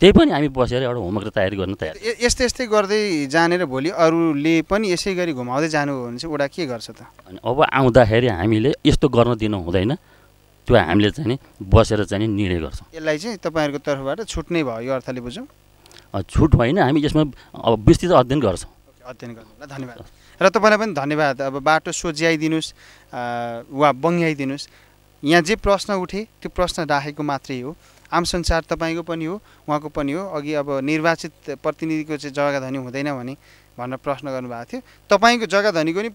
त्यही पनि हामी बसेर एउटा होमवर्क तयारी गर्न तयार यस्तै यस्तै गर्दै जानेर भोलि अरूले पनि यसै गरी घुमाउँदै जानु हो भने चाहिँ एउटा के गर्छ त अब आउँदाखेरि हामीले यस्तो गर्न दिनु हुँदैन त्यो हामीले चाहिँ बसेर चाहिँ निर्णय गर्छौँ यसलाई चाहिँ तपाईँहरूको तर्फबाट छुट नै भयो यो अर्थले बुझौँ छुट होइन हामी यसमा अब विस्तृत अध्ययन गर्छौँ अध्ययन गर्नु धन्यवाद र तपाईँलाई पनि धन्यवाद अब बाटो सोझ्याइदिनुहोस् वा बङ्ग्याइदिनुहोस् यहाँ जे प्रश्न उठे त्यो प्रश्न राखेको मात्रै हो आम संसार तपाईँको पनि हो उहाँको पनि हो अघि अब निर्वाचित प्रतिनिधिको चाहिँ जग्गा धनी हुँदैन भने भनेर प्रश्न गर्नुभएको थियो तपाईँको जग्गा धनीको नि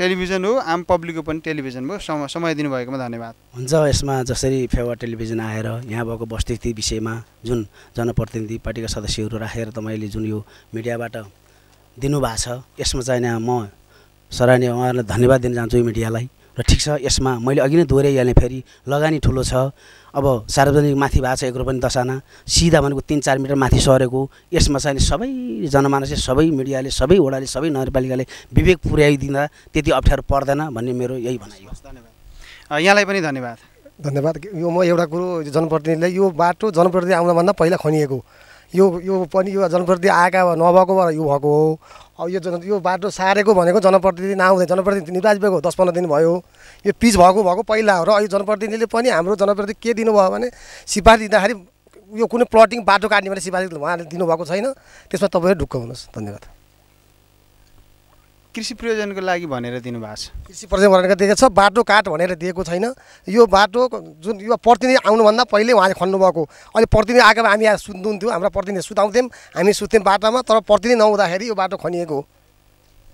टेलिभिजन हो आम पब्लिकको पनि टेलिभिजन हो सम समय दिनुभएकोमा धन्यवाद हुन्छ यसमा जसरी फेवा टेलिभिजन आएर यहाँ भएको वस्तुस्थिति विषयमा जुन जनप्रतिनिधि पार्टीका सदस्यहरू राखेर तपाईँले जुन यो मिडियाबाट दिनुभएको छ यसमा चाहिँ म सराहनीय उहाँहरूलाई धन्यवाद दिन चाहन्छु मिडियालाई र ठिक छ यसमा मैले अघि नै दोहोऱ्याइहालेँ फेरि लगानी ठुलो छ अब सार्वजनिक माथि भएको छ एक रुपियाँ दसाना सिधा भनेको तिन चार मिटर माथि सरेको यसमा चाहिँ सबै जनमानसले सबै मिडियाले सबै वडाले सबै नगरपालिकाले विवेक पुर्याइदिँदा त्यति अप्ठ्यारो पर्दैन भन्ने मेरो यही भनाइ धन्यवाद यहाँलाई पनि धन्यवाद धन्यवाद यो म एउटा कुरो जनप्रतिनिधिलाई यो बाटो जनप्रतिनिधि आउनुभन्दा पहिला खनिएको यो यो पनि यो जनप्रति आएका नभएको भएर यो भएको हो अब यो जन यो बाटो सारेको भनेको जनप्रतिनिधि नआउँदै जनप्रतिनिधि निर्वाचित भएको दस पन्ध्र दिन भयो यो पिच भएको भएको पहिला हो र यो जनप्रतिनिधिले पनि हाम्रो जनप्रति के दिनुभयो भने सिफारिस दिँदाखेरि यो कुनै प्लटिङ बाटो काट्ने भने सिफारिस उहाँले दिनुभएको छैन त्यसमा तपाईँहरू ढुक्क हुनुहोस् धन्यवाद कृषि प्रयोजनको लागि भनेर दिनुभएको छ कृषि प्रयोजन भनेर दिएको छ बाटो काट भनेर दिएको छैन यो बाटो जुन यो प्रतिनिधि आउनुभन्दा पहिले उहाँले खन्नुभएको अहिले प्रतिनिधि आएको हामी यहाँ सुत्नुहुन्थ्यो हाम्रा प्रतिनिधि सुताउँथ्यौँ हामी सुत्थ्यौँ बाटोमा तर प्रतिनिधि नहुँदाखेरि यो बाटो खनिएको हो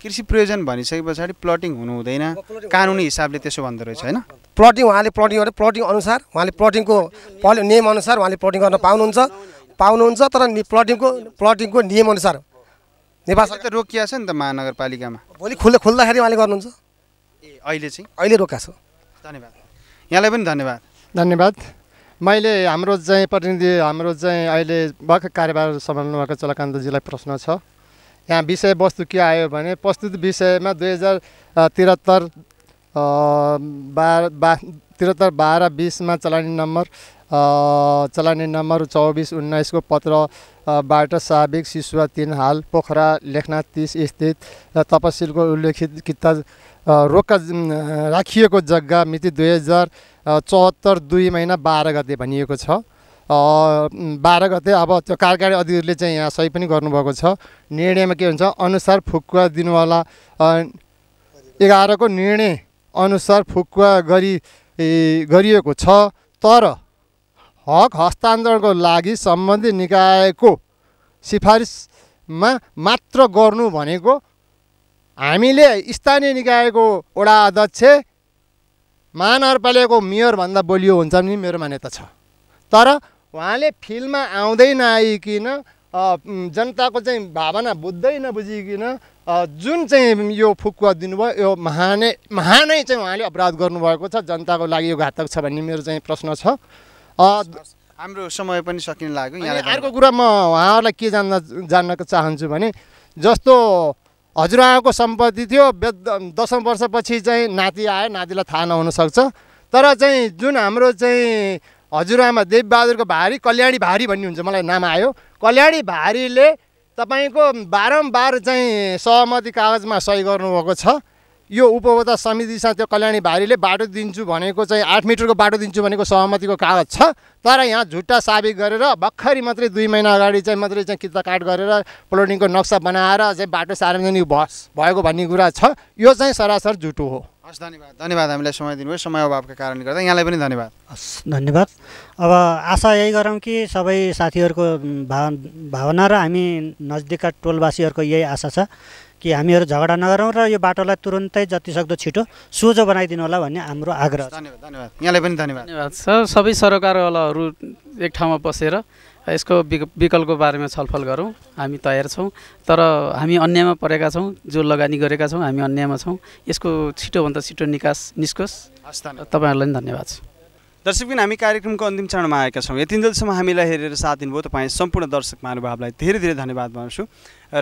कृषि प्रयोजन भनिसके पछाडि प्लटिङ हुनु हुँदैन कानुनी हिसाबले त्यसो भन्दो रहेछ होइन प्लटिङ उहाँले प्लटिङ प्लटिङ अनुसार उहाँले प्लटिङको नियमअनुसार उहाँले प्लटिङ गर्न पाउनुहुन्छ पाउनुहुन्छ तर प्लटिङको प्लटिङको नियमअनुसार नेपाल सरकार रोकिया छ नि त महानगरपालिकामा भोलि खुल्ला खोल्दाखेरि उहाँले गर्नुहुन्छ ए अहिले चाहिँ अहिले रोका छ धन्यवाद यहाँलाई पनि धन्यवाद धन्यवाद मैले हाम्रो चाहिँ प्रतिनिधि हाम्रो चाहिँ अहिले भर्खर कार्यभार सम्हाल्नु भएको चलकान्तजीलाई प्रश्न छ यहाँ विषयवस्तु के आयो भने प्रस्तुत विषयमा दुई हजार त्रिहत्तर बाह्र बा त्रिहत्तर बाह्र बिसमा चलानी नम्बर चलाने नम्बर चौबिस उन्नाइसको पत्रबाट साबिक सिसुवा तिन हाल पोखरा लेखनाथ तिस स्थित तपसिलको उल्लेखित किता रोक्का राखिएको जग्गा मिति दुई हजार चौहत्तर दुई महिना बाह्र गते भनिएको छ बाह्र गते अब त्यो कार्यकारी अधिकारीले चाहिँ यहाँ सही पनि गर्नुभएको छ निर्णयमा के हुन्छ अनुसार फुकुवा दिनुवाला एघारको निर्णय अनुसार फुकुवा गरी गरिएको छ तर हक हस्तान्तरणको लागि सम्बन्धित निकायको सिफारिसमा मात्र गर्नु भनेको हामीले स्थानीय निकायको वडा अध्यक्ष महानगरपालिकाको मेयरभन्दा बोलियो हुन्छ नि मेरो मान्यता छ तर उहाँले फिल्डमा आउँदै नआइकन जनताको चाहिँ भावना बुझ्दै नबुझिकन जुन चाहिँ यो फुकुवा दिनुभयो यो महानै महानै चाहिँ उहाँले अपराध गर्नुभएको छ जनताको लागि यो घातक छ भन्ने मेरो चाहिँ प्रश्न छ हाम्रो समय पनि सकिन लाग्यो यहाँ अर्को कुरा म उहाँहरूलाई के जान्न जान्नको चाहन्छु भने जस्तो हजुरआमाको सम्पत्ति थियो दसौँ वर्षपछि चाहिँ नाति आयो नातिलाई थाहा नहुनसक्छ तर चाहिँ जुन हाम्रो चाहिँ हजुरआमा देवबहादुरको भारी कल्याणी भारी भन्ने हुन्छ मलाई नाम आयो कल्याणी भारीले तपाईँको बारम्बार चाहिँ सहमति कागजमा सही गर्नुभएको छ यो उपभोक्ता समितिसँग त्यो कल्याणी भारीले बाटो दिन्छु भनेको चाहिँ आठ मिटरको बाटो दिन्छु भनेको सहमतिको कागज छ तर यहाँ झुट्टा साबित गरेर भर्खरै मात्रै दुई महिना अगाडि चाहिँ मात्रै चाहिँ किता काट गरेर प्लोटिङको नक्सा बनाएर चाहिँ बाटो सार्वजनिक भस भएको भन्ने कुरा छ यो चाहिँ सरासर झुटो हो हस् धन्यवाद धन्यवाद हामीलाई समय दिनुभयो समय अभावका कारणले गर्दा यहाँलाई पनि धन्यवाद हस् धन्यवाद अब आशा यही गरौँ कि सबै साथीहरूको भाव भावना र हामी नजदिकका टोलवासीहरूको यही आशा छ कि हामीहरू झगडा नगरौँ र यो बाटोलाई तुरन्तै जतिसक्दो छिटो सोझो बनाइदिनु होला भन्ने हाम्रो आग्रह धन्यवाद धन्यवाद यहाँलाई पनि धन्यवाद धन्यवाद सर सबै सरकारवालाहरू एक ठाउँमा बसेर यसको विकल्पको बारेमा छलफल गरौँ हामी तयार छौँ तर हामी अन्यायमा परेका छौँ जो लगानी गरेका छौँ हामी अन्यायमा छौँ यसको छिटोभन्दा छिटो निकास निस्कोस् तपाईँहरूलाई पनि धन्यवाद दर्शकबिन हामी कार्यक्रमको अन्तिम चरणमा आएका छौँ यतिन्जेलसम्म हामीलाई हेरेर साथ दिनुभयो तपाईँ सम्पूर्ण दर्शक महानुभावलाई धेरै धेरै धन्यवाद भन्छु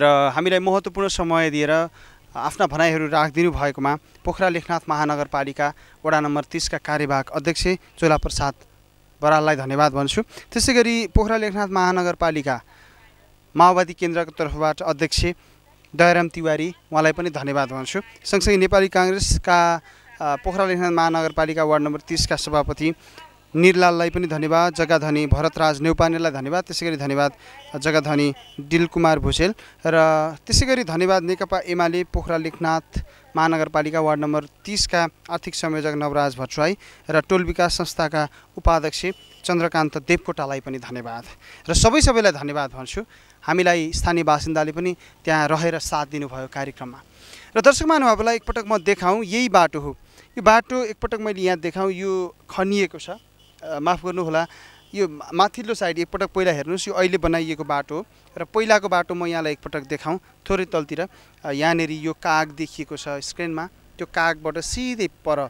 र हामीलाई महत्त्वपूर्ण समय दिएर आफ्ना भनाइहरू राखिदिनु भएकोमा पोखरा लेखनाथ महानगरपालिका वडा नम्बर तिसका कार्यवाहक अध्यक्ष चोला प्रसाद बराललाई धन्यवाद भन्छु त्यसै गरी पोखरा लेखनाथ महानगरपालिका माओवादी केन्द्रको तर्फबाट अध्यक्ष दयाराम तिवारी उहाँलाई पनि धन्यवाद भन्छु सँगसँगै नेपाली काङ्ग्रेसका पोखरा लेखनाथ महानगरपालिका वार्ड नम्बर तिसका सभापति निरलाललाई पनि धन्यवाद जग्गाधनी भरतराज नेउपानेलाई धन्यवाद त्यसै गरी धन्यवाद जग्गाधनी दिलकुमार भुजेल र त्यसै गरी धन्यवाद नेकपा एमाले पोखरा लेखनाथ महानगरपालिका वार्ड नम्बर तिसका आर्थिक संयोजक नवराज भट्टराई र टोल विकास संस्थाका उपाध्यक्ष चन्द्रकान्त देवकोटालाई पनि धन्यवाद र सबै सबैलाई धन्यवाद भन्छु हामीलाई स्थानीय बासिन्दाले पनि त्यहाँ रहेर साथ दिनुभयो कार्यक्रममा र दर्शक महानुभावलाई एकपटक म देखाउँ यही बाटो हो यो बाटो एकपटक मैले यहाँ देखाउँ यो खनिएको छ माफ गर्नुहोला यो माथिल्लो साइड एकपटक पहिला हेर्नुहोस् यो अहिले बनाइएको बाटो र पहिलाको बाटो म यहाँलाई एकपटक देखाउँ थोरै तलतिर यहाँनिर यो काग देखिएको छ स्क्रिनमा त्यो कागबाट सिधै पर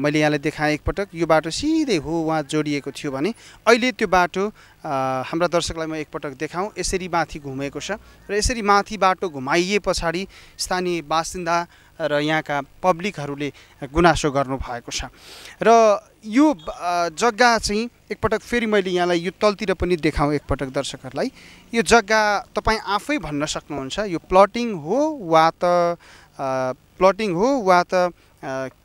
मैले यहाँलाई देखाएँ एकपटक यो बाटो सिधै हो उहाँ जोडिएको थियो भने अहिले त्यो बाटो हाम्रा दर्शकलाई म एकपटक देखाउँ यसरी माथि घुमेको छ र यसरी माथि बाटो घुमाइए पछाडि स्थानीय बासिन्दा र यहाँका पब्लिकहरूले गुनासो गर्नुभएको छ र यो जग्गा चाहिँ एकपटक फेरि मैले यहाँलाई यो तलतिर पनि देखाउँ एकपटक दर्शकहरूलाई यो जग्गा तपाईँ आफै भन्न सक्नुहुन्छ यो प्लटिङ हो वा त प्लटिङ हो वा त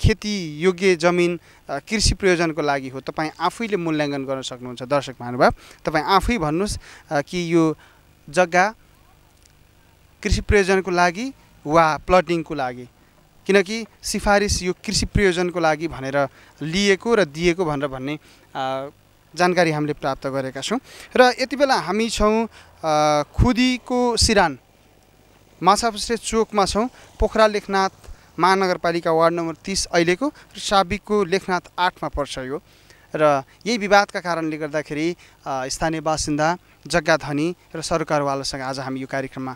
खेती योग्य जमिन कृषि प्रयोजनको लागि हो तपाईँ आफैले मूल्याङ्कन गर्न सक्नुहुन्छ दर्शक महानुभाव तपाईँ आफै भन्नुहोस् कि यो जग्गा कृषि प्रयोजनको लागि वा प्लटिङको लागि किनकि सिफारिस यो कृषि प्रयोजनको लागि भनेर लिएको र दिएको भनेर भन्ने जानकारी हामीले प्राप्त गरेका छौँ र यति बेला हामी छौँ खुदीको सिरान माछापुस्रे चोकमा छौँ पोखरा लेखनाथ महानगरपालिका वार्ड नम्बर तिस अहिलेको र साबिकको लेखनाथ आठमा पर्छ यो र यही विवादका कारणले गर्दाखेरि स्थानीय बासिन्दा जग्गा धनी र सरकारवालासँग आज हामी यो कार्यक्रममा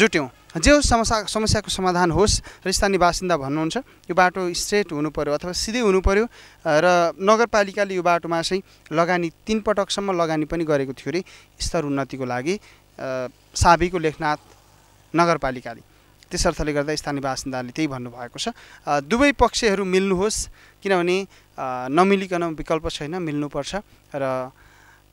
जुट्यौँ जे समस्या समस्याको समाधान होस् र स्थानीय बासिन्दा भन्नुहुन्छ यो बाटो स्ट्रेट हुनु पऱ्यो अथवा सिधै हुनुपऱ्यो र नगरपालिकाले यो बाटोमा चाहिँ लगानी तिन पटकसम्म लगानी पनि गरेको थियो अरे स्तर उन्नतिको लागि साबीको लेखनाथ नगरपालिकाले त्यसर्थले गर्दा स्थानीय बासिन्दाले त्यही भन्नुभएको छ दुवै पक्षहरू मिल्नुहोस् किनभने नमिलिकन विकल्प छैन मिल्नुपर्छ र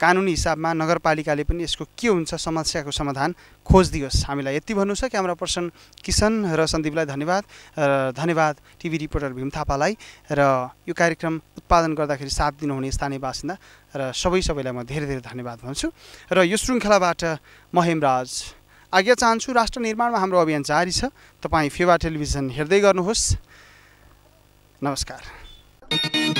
कानुनी हिसाबमा नगरपालिकाले पनि यसको के हुन्छ समस्याको समाधान खोजिदियोस् हामीलाई यति भन्नु छ क्यामरा पर्सन किसन र सन्दीपलाई धन्यवाद र धन्यवाद टिभी रिपोर्टर भीम थापालाई र यो कार्यक्रम उत्पादन गर्दाखेरि साथ दिनुहुने स्थानीय बासिन्दा र सबै सबैलाई म धेरै धेरै धन्यवाद भन्छु र यो श्रृङ्खलाबाट म हेमराज आज्ञा चाहन्छु राष्ट्र निर्माणमा हाम्रो अभियान जारी छ तपाईँ फेवा टेलिभिजन हेर्दै गर्नुहोस् नमस्कार